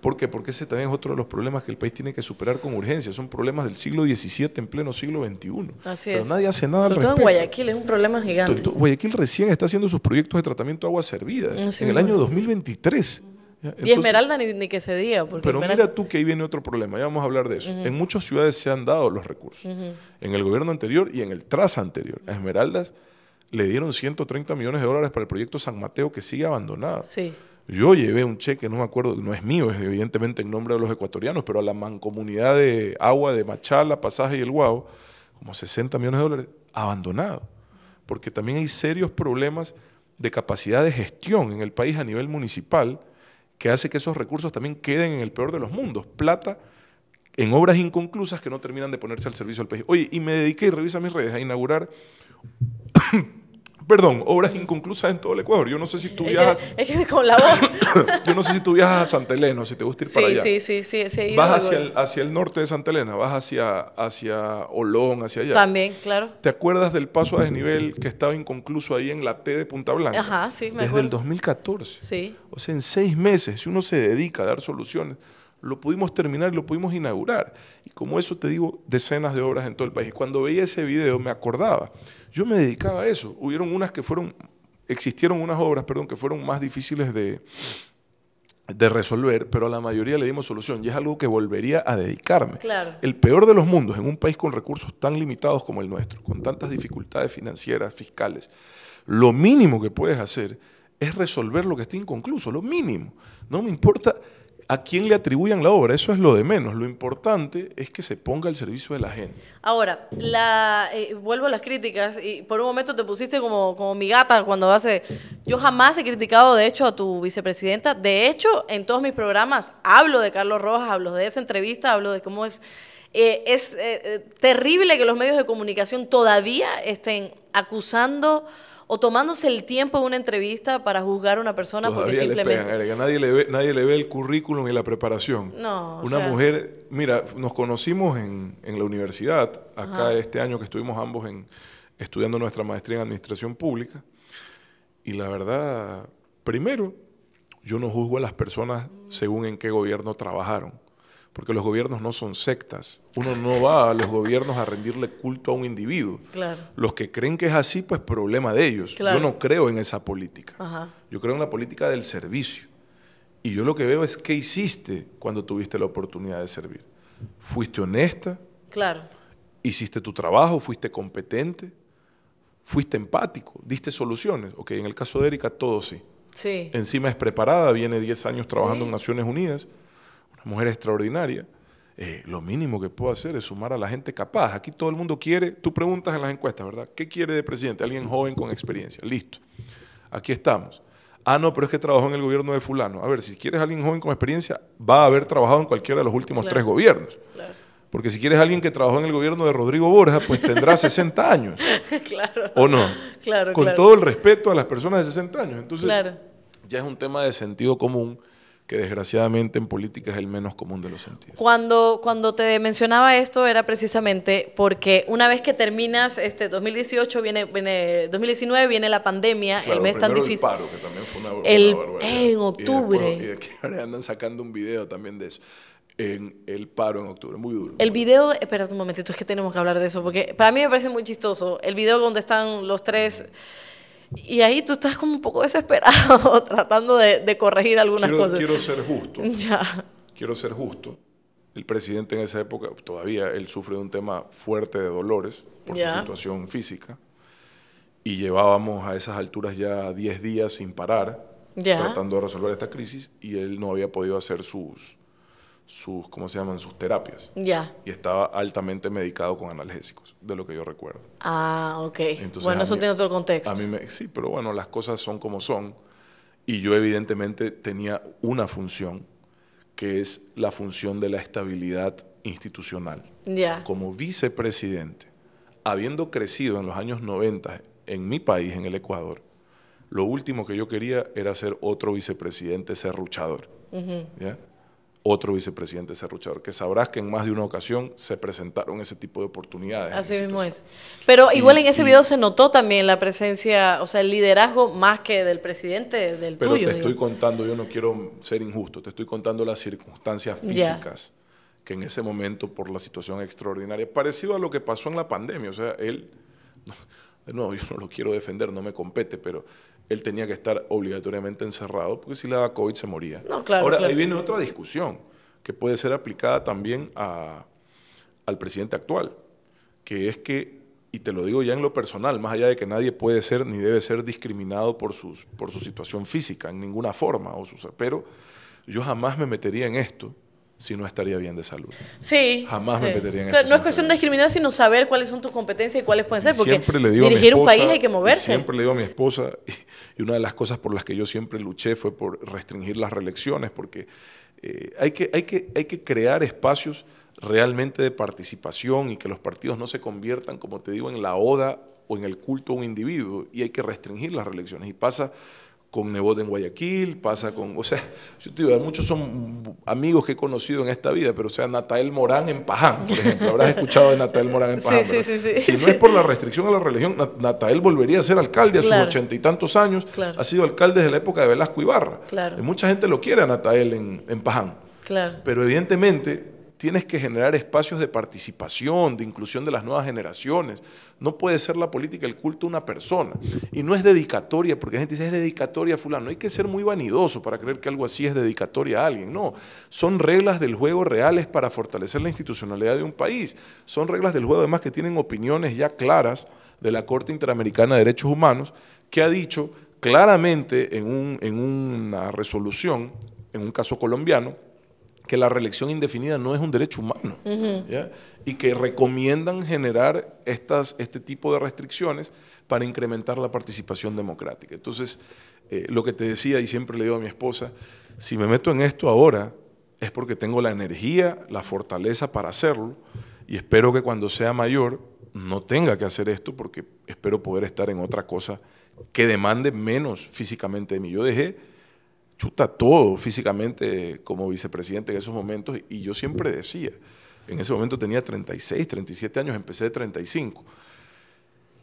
¿Por qué? Porque ese también es otro de los problemas que el país tiene que superar con urgencia. Son problemas del siglo XVII en pleno siglo XXI. Así Pero nadie hace nada al respecto. todo en Guayaquil, es un problema gigante. Guayaquil recién está haciendo sus proyectos de tratamiento de aguas servidas en el año 2023 y Esmeralda ni, que se diga. pero mira tú que ahí viene otro problema, ya vamos a hablar de eso. En muchas ciudades se han dado los recursos, en el gobierno anterior y en el tras anterior. A Esmeraldas le dieron 130 millones de dólares para el proyecto San Mateo que sigue abandonado. Sí. Yo llevé un cheque, no me acuerdo, no es mío, es evidentemente en nombre de los ecuatorianos, pero a la mancomunidad de agua de Machala, Pasaje y El Guau, como 60 millones de dólares, abandonado. Porque también hay serios problemas de capacidad de gestión en el país a nivel municipal que hace que esos recursos también queden en el peor de los mundos. Plata en obras inconclusas que no terminan de ponerse al servicio del país. Oye, y me dediqué, y revisa mis redes, a inaugurar Perdón, obras inconclusas en todo el Ecuador. Yo no sé si tú viajas. Es que, con la voz. yo no sé si tú viajas a Santa Elena o si te gusta ir para allá. Sí, sí, sí. sí vas hacia el, norte de Santa Elena, vas hacia, hacia Olón, hacia allá. También, claro. ¿Te acuerdas del paso a desnivel que estaba inconcluso ahí en la T de Punta Blanca? Ajá, sí, me acuerdo. Desde el 2014. Sí. O sea, en seis meses, si uno se dedica a dar soluciones lo pudimos terminar y lo pudimos inaugurar. Y como eso te digo, decenas de obras en todo el país. Y cuando veía ese video me acordaba, yo me dedicaba a eso. Hubieron unas que fueron, existieron unas obras, perdón, que fueron más difíciles de, de resolver, pero a la mayoría le dimos solución y es algo que volvería a dedicarme. El peor de los mundos, en un país con recursos tan limitados como el nuestro, con tantas dificultades financieras, fiscales, lo mínimo que puedes hacer es resolver lo que está inconcluso, lo mínimo. No me importa a quién le atribuyan la obra, eso es lo de menos. Lo importante es que se ponga al servicio de la gente. Ahora, eh, vuelvo a las críticas y por un momento te pusiste como, como mi gata cuando hace... Yo jamás he criticado, de hecho, a tu vicepresidenta. De hecho, en todos mis programas hablo de Carlos Rojas, hablo de esa entrevista, hablo de cómo es... Eh, es eh, terrible que los medios de comunicación todavía estén acusando o tomándose el tiempo de una entrevista para juzgar a una persona porque simplemente... nadie, le ve, el currículum y la preparación. No. Una mujer, mira, nos conocimos en, la universidad, acá este año que estuvimos ambos en, estudiando nuestra maestría en administración pública, y la verdad, primero, yo no juzgo a las personas según en qué gobierno trabajaron porque los gobiernos no son sectas. Uno no va a los gobiernos a rendirle culto a un individuo. Claro. Los que creen que es así, pues problema de ellos. Yo no creo en esa política. Yo creo en la política del servicio. Y yo lo que veo es qué hiciste cuando tuviste la oportunidad de servir. ¿Fuiste honesta? Claro. ¿Hiciste tu trabajo? ¿Fuiste competente? ¿Fuiste empático? ¿Diste soluciones? Ok, en el caso de Erika, todo sí. Sí. Encima es preparada, viene 10 años trabajando en Naciones Unidas mujer extraordinaria, eh, lo mínimo que puedo hacer es sumar a la gente capaz. Aquí todo el mundo quiere, tú preguntas en las encuestas, ¿verdad? ¿Qué quiere de presidente? Alguien joven con experiencia. Listo. Aquí estamos. Ah, no, pero es que trabajó en el gobierno de fulano. A ver, si quieres a alguien joven con experiencia, va a haber trabajado en cualquiera de los últimos tres gobiernos. Porque si quieres a alguien que trabajó en el gobierno de Rodrigo Borja, pues tendrá 60 años. claro. ¿O no? Claro, Con todo el respeto a las personas de 60 años. Entonces, ya es un tema de sentido común que desgraciadamente en política es el menos común de los sentidos. Cuando, cuando te mencionaba esto era precisamente porque una vez que terminas este 2018, viene, 2019, viene la pandemia, el mes tan difícil. El paro, que también fue una, el, En octubre. Y, ahora andan sacando un video también de eso en el paro en octubre. Muy duro. El video, espérate un momentito, es que tenemos que hablar de eso, porque para mí me parece muy chistoso. El video donde están los tres... Y ahí tú estás como un poco desesperado tratando de, corregir algunas cosas. Quiero ser justo. Ya. Quiero ser justo. El presidente en esa época, todavía él sufre de un tema fuerte de dolores por su situación física. Y llevábamos a esas alturas ya 10 días sin parar, tratando de resolver esta crisis, y él no había podido hacer sus, sus, ¿cómo se llaman? Sus terapias. Ya. Y estaba altamente medicado con analgésicos, de lo que yo recuerdo. Ah, ok. bueno, eso tiene otro contexto. A mí me, sí, pero bueno, las cosas son como son. Y yo evidentemente tenía una función, que es la función de la estabilidad institucional. Ya. Como vicepresidente, habiendo crecido en los años 90 en mi país, en el Ecuador, lo último que yo quería era ser otro vicepresidente ser luchador ¿ya? otro vicepresidente cerruchador, que sabrás que en más de una ocasión se presentaron ese tipo de oportunidades. Así mismo es. Pero igual en ese video se notó también la presencia, o sea, el liderazgo más que del presidente, del tuyo. te estoy contando, yo no quiero ser injusto, te estoy contando las circunstancias físicas que en ese momento, por la situación extraordinaria, parecido a lo que pasó en la pandemia, o sea, él de nuevo, yo no lo quiero defender, no me compete, pero él tenía que estar obligatoriamente encerrado porque si le daba COVID se moría. Ahora, ahí viene otra discusión que puede ser aplicada también al presidente actual, que es que, y te lo digo ya en lo personal, más allá de que nadie puede ser ni debe ser discriminado por, sus, por su situación física en ninguna forma, o sus, pero yo jamás me metería en esto si no estaría bien de salud. Sí. Jamás me metería en este No es cuestión de discriminar, sino saber cuáles son tus competencias y cuáles pueden ser, porque dirigir un país hay que moverse. Siempre le digo a mi esposa, y una de las cosas por las que yo siempre luché fue por restringir las reelecciones, porque eh, hay, que, hay, que, hay que crear espacios realmente de participación y que los partidos no se conviertan, como te digo, en la oda o en el culto a un individuo, y hay que restringir las reelecciones. Y pasa con Nebot en Guayaquil, pasa con, o sea, yo te digo, muchos son amigos que he conocido en esta vida, pero o sea, Natael Morán en Paján, por ejemplo, habrás escuchado de Natael Morán en Paján. Sí, sí, sí, si no es por la restricción a la religión, Natael volvería a ser alcalde a sus ochenta y tantos años, ha sido alcalde desde la época de Velasco Ibarra. Claro. Y mucha gente lo quiere a Natael en, en Paján. Claro. Pero evidentemente Tienes que generar espacios de participación, de inclusión de las nuevas generaciones. No puede ser la política el culto a una persona. Y no es dedicatoria, porque la gente dice, es dedicatoria a fulano. Hay que ser muy vanidoso para creer que algo así es dedicatoria a alguien. No, son reglas del juego reales para fortalecer la institucionalidad de un país. Son reglas del juego además que tienen opiniones ya claras de la Corte Interamericana de Derechos Humanos, que ha dicho claramente un, en una resolución, en un caso colombiano, que la reelección indefinida no es un derecho humano y que recomiendan generar estas, este tipo de restricciones para incrementar la participación democrática. Entonces, eh, lo que te decía y siempre le digo a mi esposa, si me meto en esto ahora es porque tengo la energía, la fortaleza para hacerlo y espero que cuando sea mayor no tenga que hacer esto porque espero poder estar en otra cosa que demande menos físicamente de mí. Yo dejé chuta todo físicamente como vicepresidente en esos momentos y yo siempre decía, en ese momento tenía 36, 37 años, empecé de 35.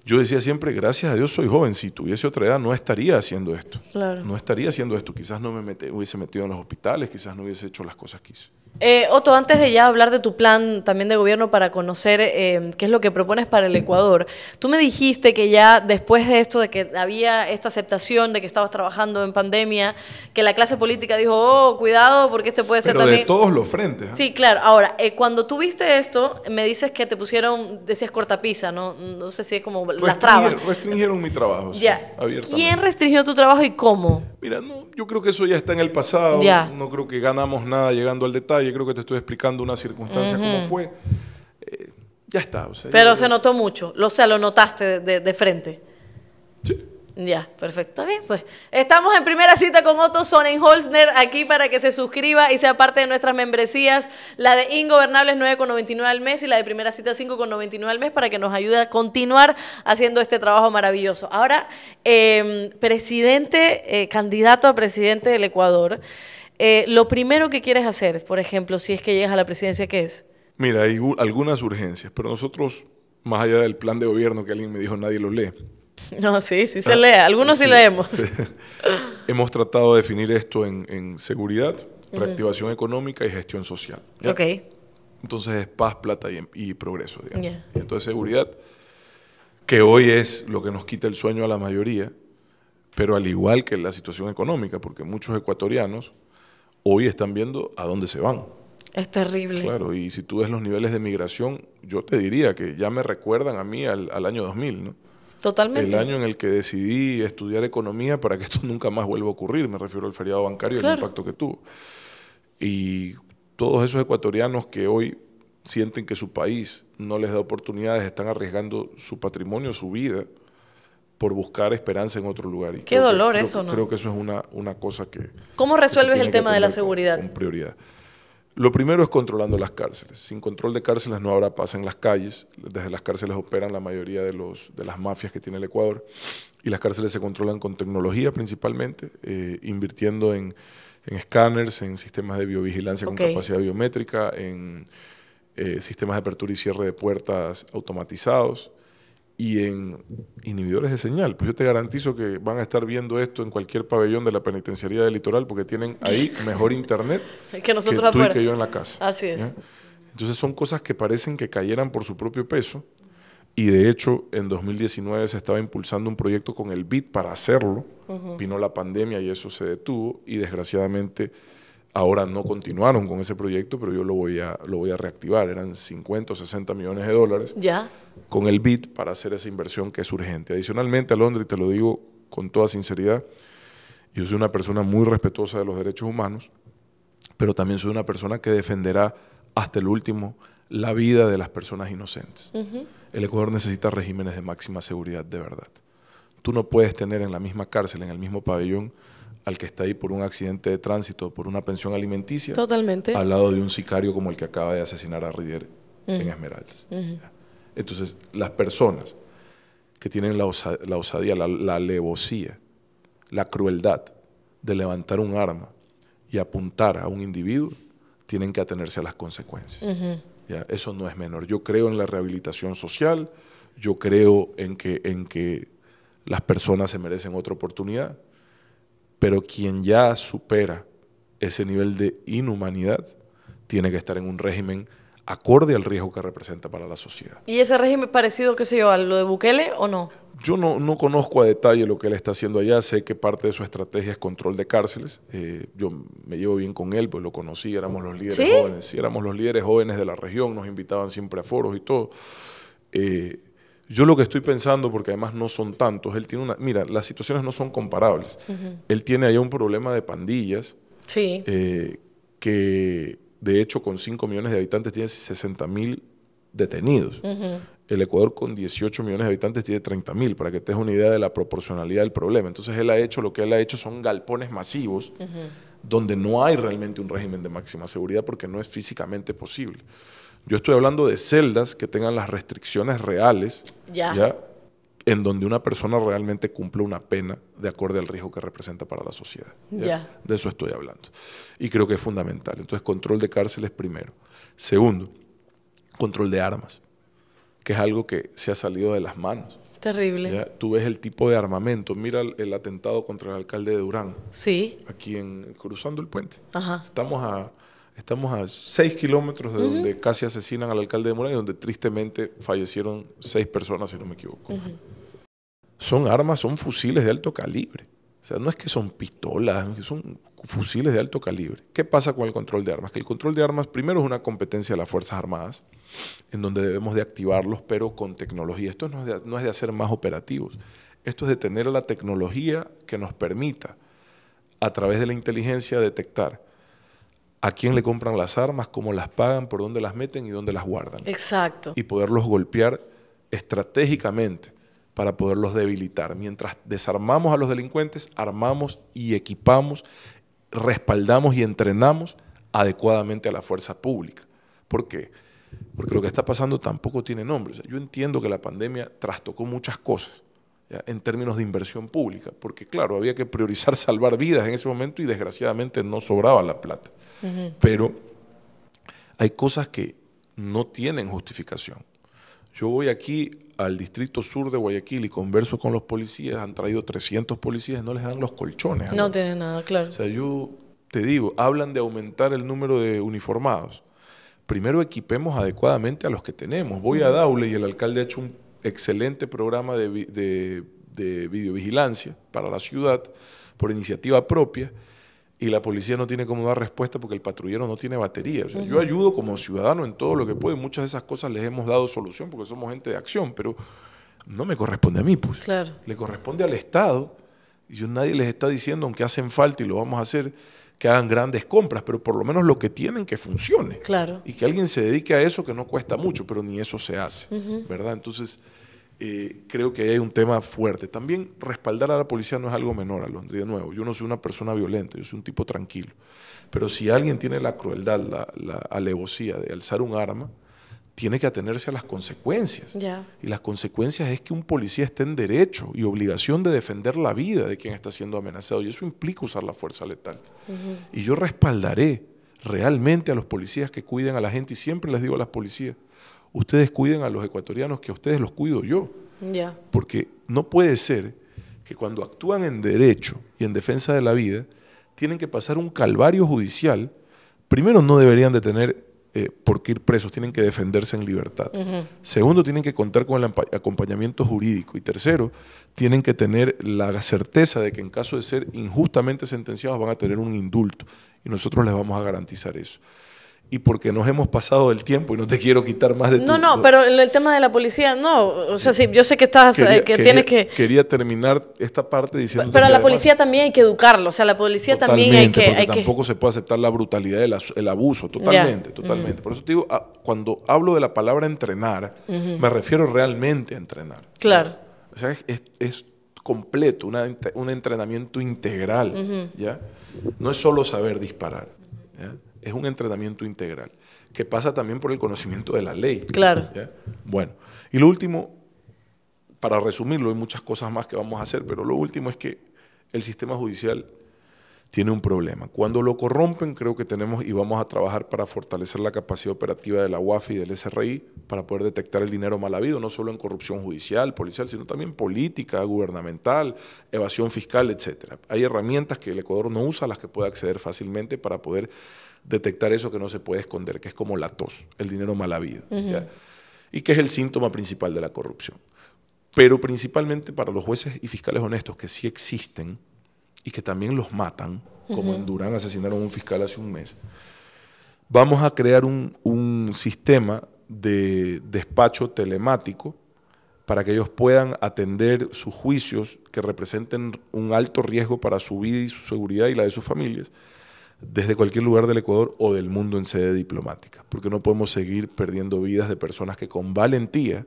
Yo decía siempre, gracias a Dios soy joven, si tuviese otra edad no estaría haciendo esto. No estaría haciendo esto, quizás no me hubiese metido en los hospitales, quizás no hubiese hecho las cosas que hice. Eh, Otto, antes de ya hablar de tu plan también de gobierno para conocer eh, qué es lo que propones para el Ecuador, tú me dijiste que ya después de esto, de que había esta aceptación de que estabas trabajando en pandemia, que la clase política dijo, oh, cuidado, porque este puede ser también... Pero de todos los frentes. ¿ah? Sí, claro. Ahora, eh, cuando tú viste esto, me dices que te pusieron, decías cortapisa, ¿no? No sé si es como las trabas. Restringieron mi trabajo. Ya. ¿Quién restringió tu trabajo y cómo? Mira, no, yo creo que eso ya está en el pasado. Ya. No creo que ganamos nada llegando al detalle y creo que te estoy explicando una circunstancia como fue. Eh, ya está. Pero se notó mucho, o sea, lo notaste de, frente. Sí. Ya, perfecto. bien, pues estamos en primera cita con Otto Sonnenholzner aquí para que se suscriba y sea parte de nuestras membresías. La de Ingobernables 9,99 al mes y la de primera cita 5,99 al mes para que nos ayude a continuar haciendo este trabajo maravilloso. Ahora, em, presidente, eh, candidato a presidente del Ecuador. Eh, lo primero que quieres hacer, por ejemplo, si es que llegas a la presidencia, ¿qué es? Mira, hay algunas urgencias, pero nosotros, más allá del plan de gobierno que alguien me dijo, nadie lo lee. No, sí, sí se ah, lee, algunos sí, leemos. Hemos tratado de definir esto en, seguridad, reactivación económica y gestión social. Ok. Entonces es paz, plata y, progreso. Digamos. entonces seguridad, que hoy es lo que nos quita el sueño a la mayoría, pero al igual que la situación económica, porque muchos ecuatorianos hoy están viendo a dónde se van. Es terrible. Claro, y si tú ves los niveles de migración, yo te diría que ya me recuerdan a mí al, año 2000, ¿no? Totalmente. El año en el que decidí estudiar economía para que esto nunca más vuelva a ocurrir, me refiero al feriado bancario y el impacto que tuvo. Y todos esos ecuatorianos que hoy sienten que su país no les da oportunidades, están arriesgando su patrimonio, su vida, por buscar esperanza en otro lugar. Qué dolor eso, ¿no? Creo que eso es una, una cosa que... ¿Cómo resuelves el tema de la seguridad? prioridad. Lo primero es controlando las cárceles. Sin control de cárceles no habrá paz en las calles. Desde las cárceles operan la mayoría de, los, de las mafias que tiene el Ecuador. Y las cárceles se controlan con tecnología principalmente, eh, invirtiendo en, en escáneres, en sistemas de biovigilancia con capacidad biométrica, en eh, sistemas de apertura y cierre de puertas automatizados y en inhibidores de señal. Pues yo te garantizo que van a estar viendo esto en cualquier pabellón de la penitenciaría del litoral porque tienen ahí mejor internet que tú que yo en la casa. Así es. Entonces son cosas que parecen que cayeran por su propio peso y de hecho en 2019 se estaba impulsando un proyecto con el BID para hacerlo. Vino la pandemia y eso se detuvo y desgraciadamente Ahora no continuaron con ese proyecto, pero yo lo voy a, lo voy a reactivar. Eran 50 o 60 millones de dólares ¿Ya? con el BID para hacer esa inversión que es urgente. Adicionalmente, a y te lo digo con toda sinceridad, yo soy una persona muy respetuosa de los derechos humanos, pero también soy una persona que defenderá hasta el último la vida de las personas inocentes. El Ecuador necesita regímenes de máxima seguridad de verdad. Tú no puedes tener en la misma cárcel, en el mismo pabellón, al que está ahí por un accidente de tránsito, por una pensión alimenticia. Totalmente. Al lado de un sicario como el que acaba de asesinar a Rider en Esmeraldas. Entonces, las personas que tienen la, osadía, la, alevosía, la crueldad de levantar un arma y apuntar a un individuo, tienen que atenerse a las consecuencias. Eso no es menor. Yo creo en la rehabilitación social, yo creo en que, en que las personas se merecen otra oportunidad pero quien ya supera ese nivel de inhumanidad tiene que estar en un régimen acorde al riesgo que representa para la sociedad. ¿Y ese régimen parecido, qué sé yo, a lo de Bukele o no? Yo no, conozco a detalle lo que él está haciendo allá, sé que parte de su estrategia es control de cárceles, eh, yo me llevo bien con él, pues lo conocí, éramos los líderes jóvenes, éramos los líderes jóvenes de la región, nos invitaban siempre a foros y todo. Eh, yo lo que estoy pensando, porque además no son tantos, él tiene una... Mira, las situaciones no son comparables. Él tiene allá un problema de pandillas. Sí. Eh, que de hecho con 5 millones de habitantes tiene 60 mil detenidos. El Ecuador con 18 millones de habitantes tiene 30 mil, para que te des una idea de la proporcionalidad del problema. Entonces él ha hecho, lo que él ha hecho son galpones masivos, donde no hay realmente un régimen de máxima seguridad porque no es físicamente posible. Yo estoy hablando de celdas que tengan las restricciones reales, ya. en donde una persona realmente cumple una pena de acuerdo al riesgo que representa para la sociedad. ¿ya? De eso estoy hablando. Y creo que es fundamental. Entonces, control de cárceles primero. Segundo, control de armas, que es algo que se ha salido de las manos. Terrible. Tú ves el tipo de armamento. Mira el, el, atentado contra el alcalde de Durán. Sí. Aquí en cruzando el puente. Ajá. Estamos a Estamos a seis kilómetros de donde casi asesinan al alcalde de Morán y donde tristemente fallecieron seis personas, si no me equivoco. Son armas, son fusiles de alto calibre. O sea, no es que son pistolas, son fusiles de alto calibre. ¿Qué pasa con el control de armas? Que el control de armas primero es una competencia de las Fuerzas Armadas, en donde debemos de activarlos, pero con tecnología. Esto no es de hacer más operativos. Esto es de tener la tecnología que nos permita, a través de la inteligencia, detectar a quién le compran las armas, cómo las pagan, por dónde las meten y dónde las guardan. Exacto. Y poderlos golpear estratégicamente para poderlos debilitar. Mientras desarmamos a los delincuentes, armamos y equipamos, respaldamos y entrenamos adecuadamente a la fuerza pública. ¿Por qué? Porque lo que está pasando tampoco tiene nombre. yo entiendo que la pandemia trastocó muchas cosas en términos de inversión pública, porque claro, había que priorizar salvar vidas en ese momento y desgraciadamente no sobraba la plata. Pero hay cosas que no tienen justificación. Yo voy aquí al distrito sur de Guayaquil y converso con los policías, han traído 300 policías, no les dan los colchones. No tienen nada, claro. O sea, yo te digo, hablan de aumentar el número de uniformados. Primero equipemos adecuadamente a los que tenemos. Voy a Daule y el alcalde ha hecho un excelente programa de, de videovigilancia para la ciudad por iniciativa propia y la policía no tiene cómo dar respuesta porque el patrullero no tiene batería. Yo ayudo como ciudadano en todo lo que puedo y muchas de esas cosas les hemos dado solución porque somos gente de acción, pero no me corresponde a mí, pues. Le corresponde al Estado y yo, nadie les está diciendo, aunque hacen falta y lo vamos a hacer, que hagan grandes compras, pero por lo menos lo que tienen que funcione. Claro. Y que alguien se dedique a eso que no cuesta mucho, pero ni eso se hace, ¿verdad? Entonces eh, creo que hay un tema fuerte. También respaldar a la policía no es algo menor, Alondria, de nuevo. Yo no soy una persona violenta, yo soy un tipo tranquilo. Pero si alguien tiene la crueldad, la, la alevosía de alzar un arma, tiene que atenerse a las consecuencias. Y las consecuencias es que un policía esté en derecho y obligación de defender la vida de quien está siendo amenazado. Y eso implica usar la fuerza letal. Y yo respaldaré realmente a los policías que cuiden a la gente y siempre les digo a las policías, ustedes cuiden a los ecuatorianos que a ustedes los cuido yo. Porque no puede ser que cuando actúan en derecho y en defensa de la vida, tienen que pasar un calvario judicial. Primero, no deberían de tener eh, por qué ir presos, tienen que defenderse en libertad. Segundo, tienen que contar con el acompañamiento jurídico. Y tercero, tienen que tener la certeza de que en caso de ser injustamente sentenciados van a tener un indulto. Y nosotros les vamos a garantizar eso y porque nos hemos pasado del tiempo y no te quiero quitar más de tiempo. No, no, pero el tema de la policía, no. O sea, sí, yo sé que estás, eh, que tienes que. Quería terminar esta parte diciendo. Pero a la policía también hay que educarlo. O sea, la policía también hay que. tampoco se puede aceptar la brutalidad, el, el abuso, totalmente, mm. totalmente. Por eso te digo, ah, cuando hablo de la palabra entrenar, me refiero realmente a entrenar. Claro. O sea, es, es completo, un entrenamiento integral, ¿ya? No es solo saber disparar, ¿ya? es un entrenamiento integral, que pasa también por el conocimiento de la ley. Claro. Bueno, y lo último, para resumirlo, hay muchas cosas más que vamos a hacer, pero lo último es que el sistema judicial tiene un problema. Cuando lo corrompen, creo que tenemos y vamos a trabajar para fortalecer la capacidad operativa de la UAFI y del SRI para poder detectar el dinero mal habido, no solo en corrupción judicial, policial, sino también política, gubernamental, evasión fiscal, etcétera Hay herramientas que el Ecuador no usa, las que puede acceder fácilmente para poder detectar eso que no se puede esconder, que es como la tos, el dinero mala vida y que es el síntoma principal de la corrupción. Pero principalmente para los jueces y fiscales honestos que sí existen y que también los matan, como en Durán asesinaron a un fiscal hace un mes, vamos a crear un, un sistema de despacho telemático para que ellos puedan atender sus juicios que representen un alto riesgo para su vida y su seguridad y la de sus familias desde cualquier lugar del Ecuador o del mundo en sede diplomática, porque no podemos seguir perdiendo vidas de personas que con valentía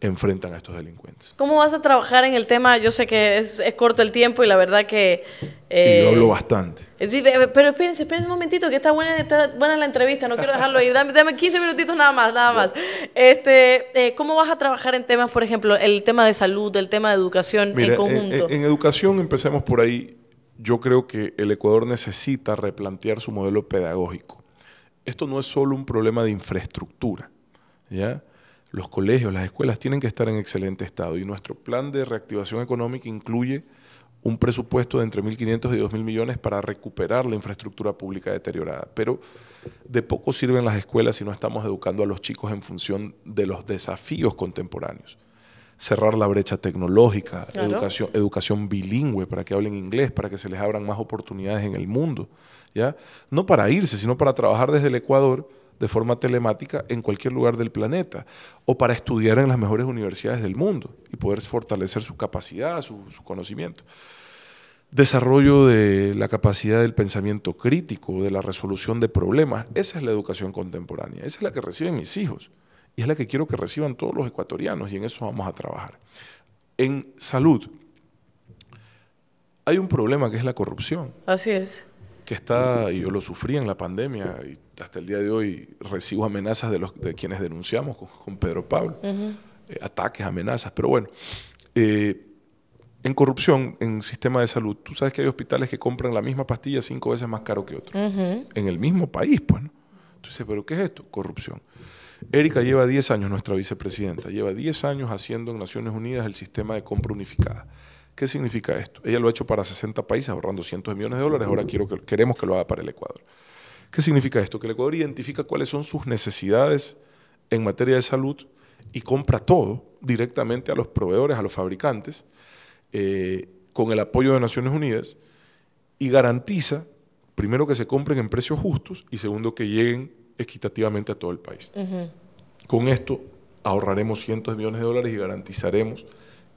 enfrentan a estos delincuentes. ¿Cómo vas a trabajar en el tema? Yo sé que es, corto el tiempo y la verdad que... Eh, hablo bastante. Es eh, pero espérense, espérense un momentito, que está buena, buena la entrevista, no quiero dejarlo ahí. Dame, 15 minutitos nada más, nada más. Este, eh, ¿Cómo vas a trabajar en temas, por ejemplo, el tema de salud, el tema de educación en conjunto? en educación empecemos por ahí yo creo que el Ecuador necesita replantear su modelo pedagógico. Esto no es solo un problema de infraestructura. ¿ya? Los colegios, las escuelas tienen que estar en excelente estado y nuestro plan de reactivación económica incluye un presupuesto de entre 1.500 y 2.000 millones para recuperar la infraestructura pública deteriorada. Pero de poco sirven las escuelas si no estamos educando a los chicos en función de los desafíos contemporáneos cerrar la brecha tecnológica, educación, educación bilingüe para que hablen inglés, para que se les abran más oportunidades en el mundo, ¿ya? No para irse, sino para trabajar desde el Ecuador de forma telemática en cualquier lugar del planeta o para estudiar en las mejores universidades del mundo y poder fortalecer su capacidad, su conocimiento. Desarrollo de la capacidad del pensamiento crítico, de la resolución de problemas. Esa es la educación contemporánea, esa es la que reciben mis hijos y es la que quiero que reciban todos los ecuatorianos y en eso vamos a trabajar. En salud hay un problema que es la corrupción. Así es. Que está, y yo lo sufrí en la pandemia y hasta el día de hoy recibo amenazas de, los, de quienes denunciamos con, Pedro Pablo, eh, ataques, amenazas, pero bueno. Eh, en corrupción, en sistema de salud, tú sabes que hay hospitales que compran la misma pastilla cinco veces más caro que otro, en el mismo país, pues, entonces pero ¿qué es esto? Corrupción. Erika lleva 10 años, nuestra vicepresidenta, lleva 10 años haciendo en Naciones Unidas el sistema de compra unificada. ¿Qué significa esto? Ella lo ha hecho para 60 países ahorrando cientos de millones de dólares, ahora quiero que, queremos que lo haga para el Ecuador. ¿Qué significa esto? Que el Ecuador identifica cuáles son sus necesidades en materia de salud y compra todo directamente a los proveedores, a los fabricantes, eh, con el apoyo de Naciones Unidas y garantiza, primero, que se compren en precios justos y segundo, que lleguen equitativamente a todo el país. Con esto ahorraremos cientos de millones de dólares y garantizaremos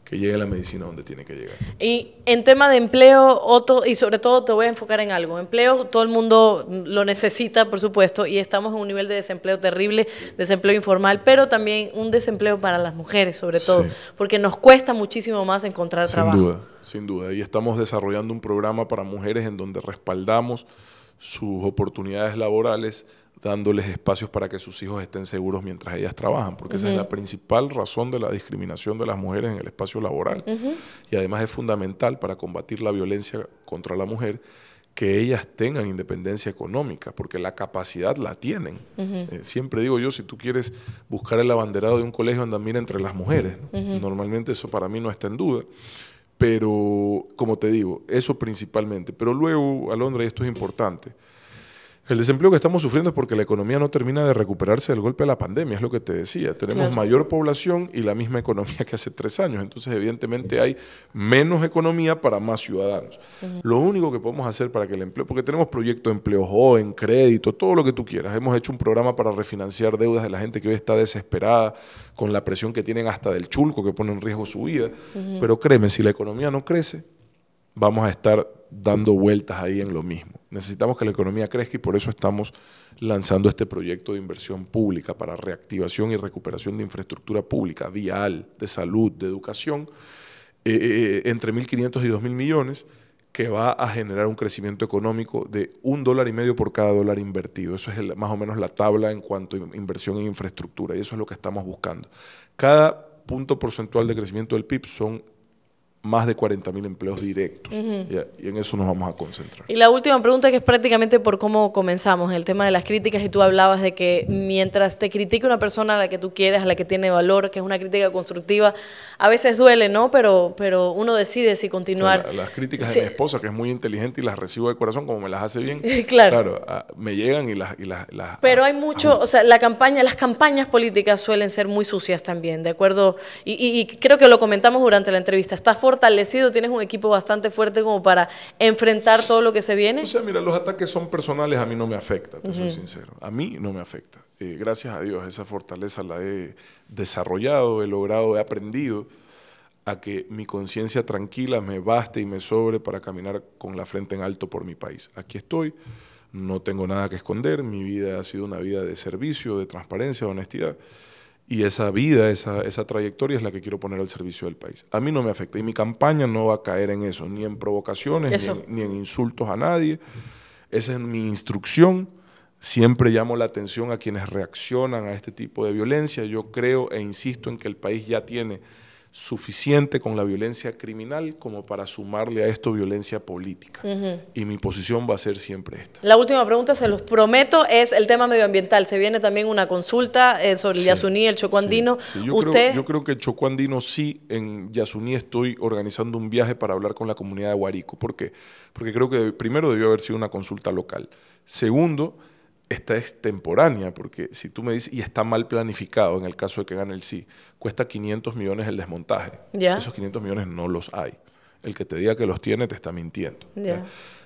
que llegue la medicina donde tiene que llegar. Y en tema de empleo, y sobre todo te voy a enfocar en algo. Empleo, todo el mundo lo necesita, por supuesto, y estamos en un nivel de desempleo terrible, desempleo informal, pero también un desempleo para las mujeres, sobre todo, porque nos cuesta muchísimo más encontrar trabajo. Sin duda, sin duda. Y estamos desarrollando un programa para mujeres en donde respaldamos sus oportunidades laborales, dándoles espacios para que sus hijos estén seguros mientras ellas trabajan, porque esa es la principal razón de la discriminación de las mujeres en el espacio laboral. Y además es fundamental para combatir la violencia contra la mujer que ellas tengan independencia económica, porque la capacidad la tienen. Eh, siempre digo yo, si tú quieres buscar el abanderado de un colegio, anda entre las mujeres. Normalmente eso para mí no está en duda. Pero, como te digo, eso principalmente. Pero luego, Alondra, y esto es importante, el desempleo que estamos sufriendo es porque la economía no termina de recuperarse del golpe de la pandemia, es lo que te decía. Tenemos mayor población y la misma economía que hace tres años. Entonces, evidentemente, hay menos economía para más ciudadanos. Lo único que podemos hacer para que el empleo, porque tenemos proyectos de empleo joven, crédito, todo lo que tú quieras. Hemos hecho un programa para refinanciar deudas de la gente que hoy está desesperada con la presión que tienen hasta del chulco que pone en riesgo su vida. Pero créeme, si la economía no crece, vamos a estar dando vueltas ahí en lo mismo. Necesitamos que la economía crezca y por eso estamos lanzando este proyecto de inversión pública para reactivación y recuperación de infraestructura pública, vial, de salud, de educación, eh, eh, eh, entre 1.500 y 2.000 millones, que va a generar un crecimiento económico de un dólar y medio por cada dólar invertido. Eso es más o menos la tabla en cuanto a inversión en infraestructura y eso es lo que estamos buscando. Cada punto porcentual de crecimiento del PIB son más de 40.000 empleos directos. y, en eso nos vamos a concentrar. Y la última pregunta que es prácticamente por cómo comenzamos, el tema de las críticas, y tú hablabas de que mientras te critique una persona a la que tú quieres, a la que tiene valor, que es una crítica constructiva, a veces duele, ¿no? Pero, pero uno decide si continuar. las críticas de mi esposa, que es muy inteligente y las recibo de corazón, como me las hace bien, claro, claro ah, me llegan y las... pero ah, hay mucho, ah, o sea, la campaña, las campañas políticas suelen ser muy sucias también, ¿de acuerdo? Y, creo que lo comentamos durante la entrevista, está fortalecido, tienes un equipo bastante fuerte como para enfrentar todo lo que se viene. O sea, mira, los ataques son personales, a mí no me afecta, te soy sincero. A mí no me afecta. Eh, gracias a Dios, esa fortaleza la he desarrollado, he logrado, he aprendido a que mi conciencia tranquila me baste y me sobre para caminar con la frente en alto por mi país. Aquí estoy, no tengo nada que esconder, mi vida ha sido una vida de servicio, de transparencia, de honestidad. Y esa vida, esa, esa, trayectoria es la que quiero poner al servicio del país. A mí no me afecta y mi campaña no va a caer en eso, ni en provocaciones, ni en, ni en, insultos a nadie. Esa es mi instrucción. Siempre llamo la atención a quienes reaccionan a este tipo de violencia. Yo creo e insisto en que el país ya tiene suficiente con la violencia criminal como para sumarle a esto violencia política. Y mi posición va a ser siempre esta. La última pregunta, se los prometo, es el tema medioambiental. Se viene también una consulta eh, sobre Yasuní, el Chocuandino. Yo, ¿Usted? Creo, yo creo que el Chocuandino sí, en Yasuní estoy organizando un viaje para hablar con la comunidad de Huarico. ¿Por qué? Porque creo que primero debió haber sido una consulta local. Segundo, esta es temporánea, porque si tú me dices, y está mal planificado en el caso de que gane el sí, cuesta 500 millones el desmontaje. Esos 500 millones no los hay. El que te diga que los tiene te está mintiendo.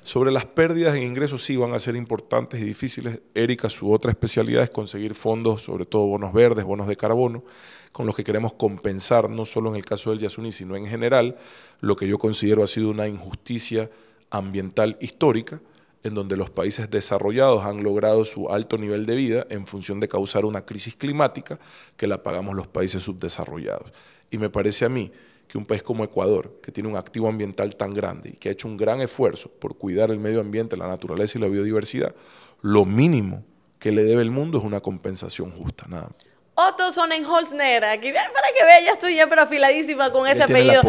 Sobre las pérdidas en ingresos sí van a ser importantes y difíciles. Erika, su otra especialidad es conseguir fondos, sobre todo bonos verdes, bonos de carbono, con los que queremos compensar, no solo en el caso del Yasuni, sino en general, lo que yo considero ha sido una injusticia ambiental histórica en donde los países desarrollados han logrado su alto nivel de vida en función de causar una crisis climática que la pagamos los países subdesarrollados. Y me parece a mí que un país como Ecuador, que tiene un activo ambiental tan grande y que ha hecho un gran esfuerzo por cuidar el medio ambiente, la naturaleza y la biodiversidad, lo mínimo que le debe el mundo es una compensación justa, nada más. Otto Sonnenholzner, aquí, para que vea, ya estoy ya pero afiladísima con ese apellido.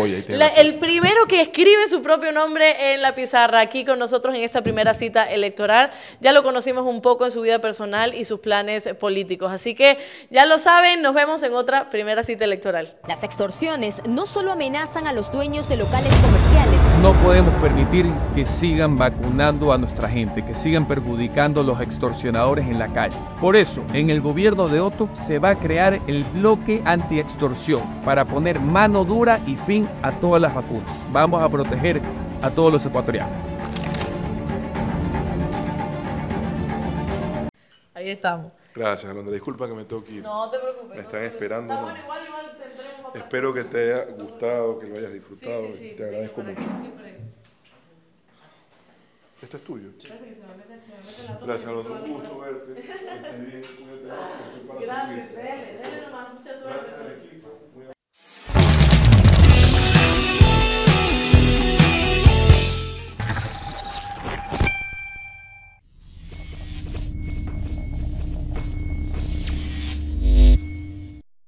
el primero que escribe su propio nombre en la pizarra, aquí con nosotros en esta primera cita electoral. Ya lo conocimos un poco en su vida personal y sus planes políticos. Así que ya lo saben, nos vemos en otra primera cita electoral. Las extorsiones no solo amenazan a los dueños de locales comerciales, no podemos permitir que sigan vacunando a nuestra gente, que sigan perjudicando a los extorsionadores en la calle. Por eso, en el gobierno de Otto se va a crear el bloque anti-extorsión para poner mano dura y fin a todas las vacunas. Vamos a proteger a todos los ecuatorianos. Ahí estamos. Gracias, Alondra. Disculpa que me toque ir. No te preocupes. Me están esperando. Espero que te haya gustado, que lo hayas disfrutado. Te agradezco mucho. Esto es tuyo. Gracias, Alondra. Un gusto verte. Gracias, dele, dale nomás. Mucha suerte.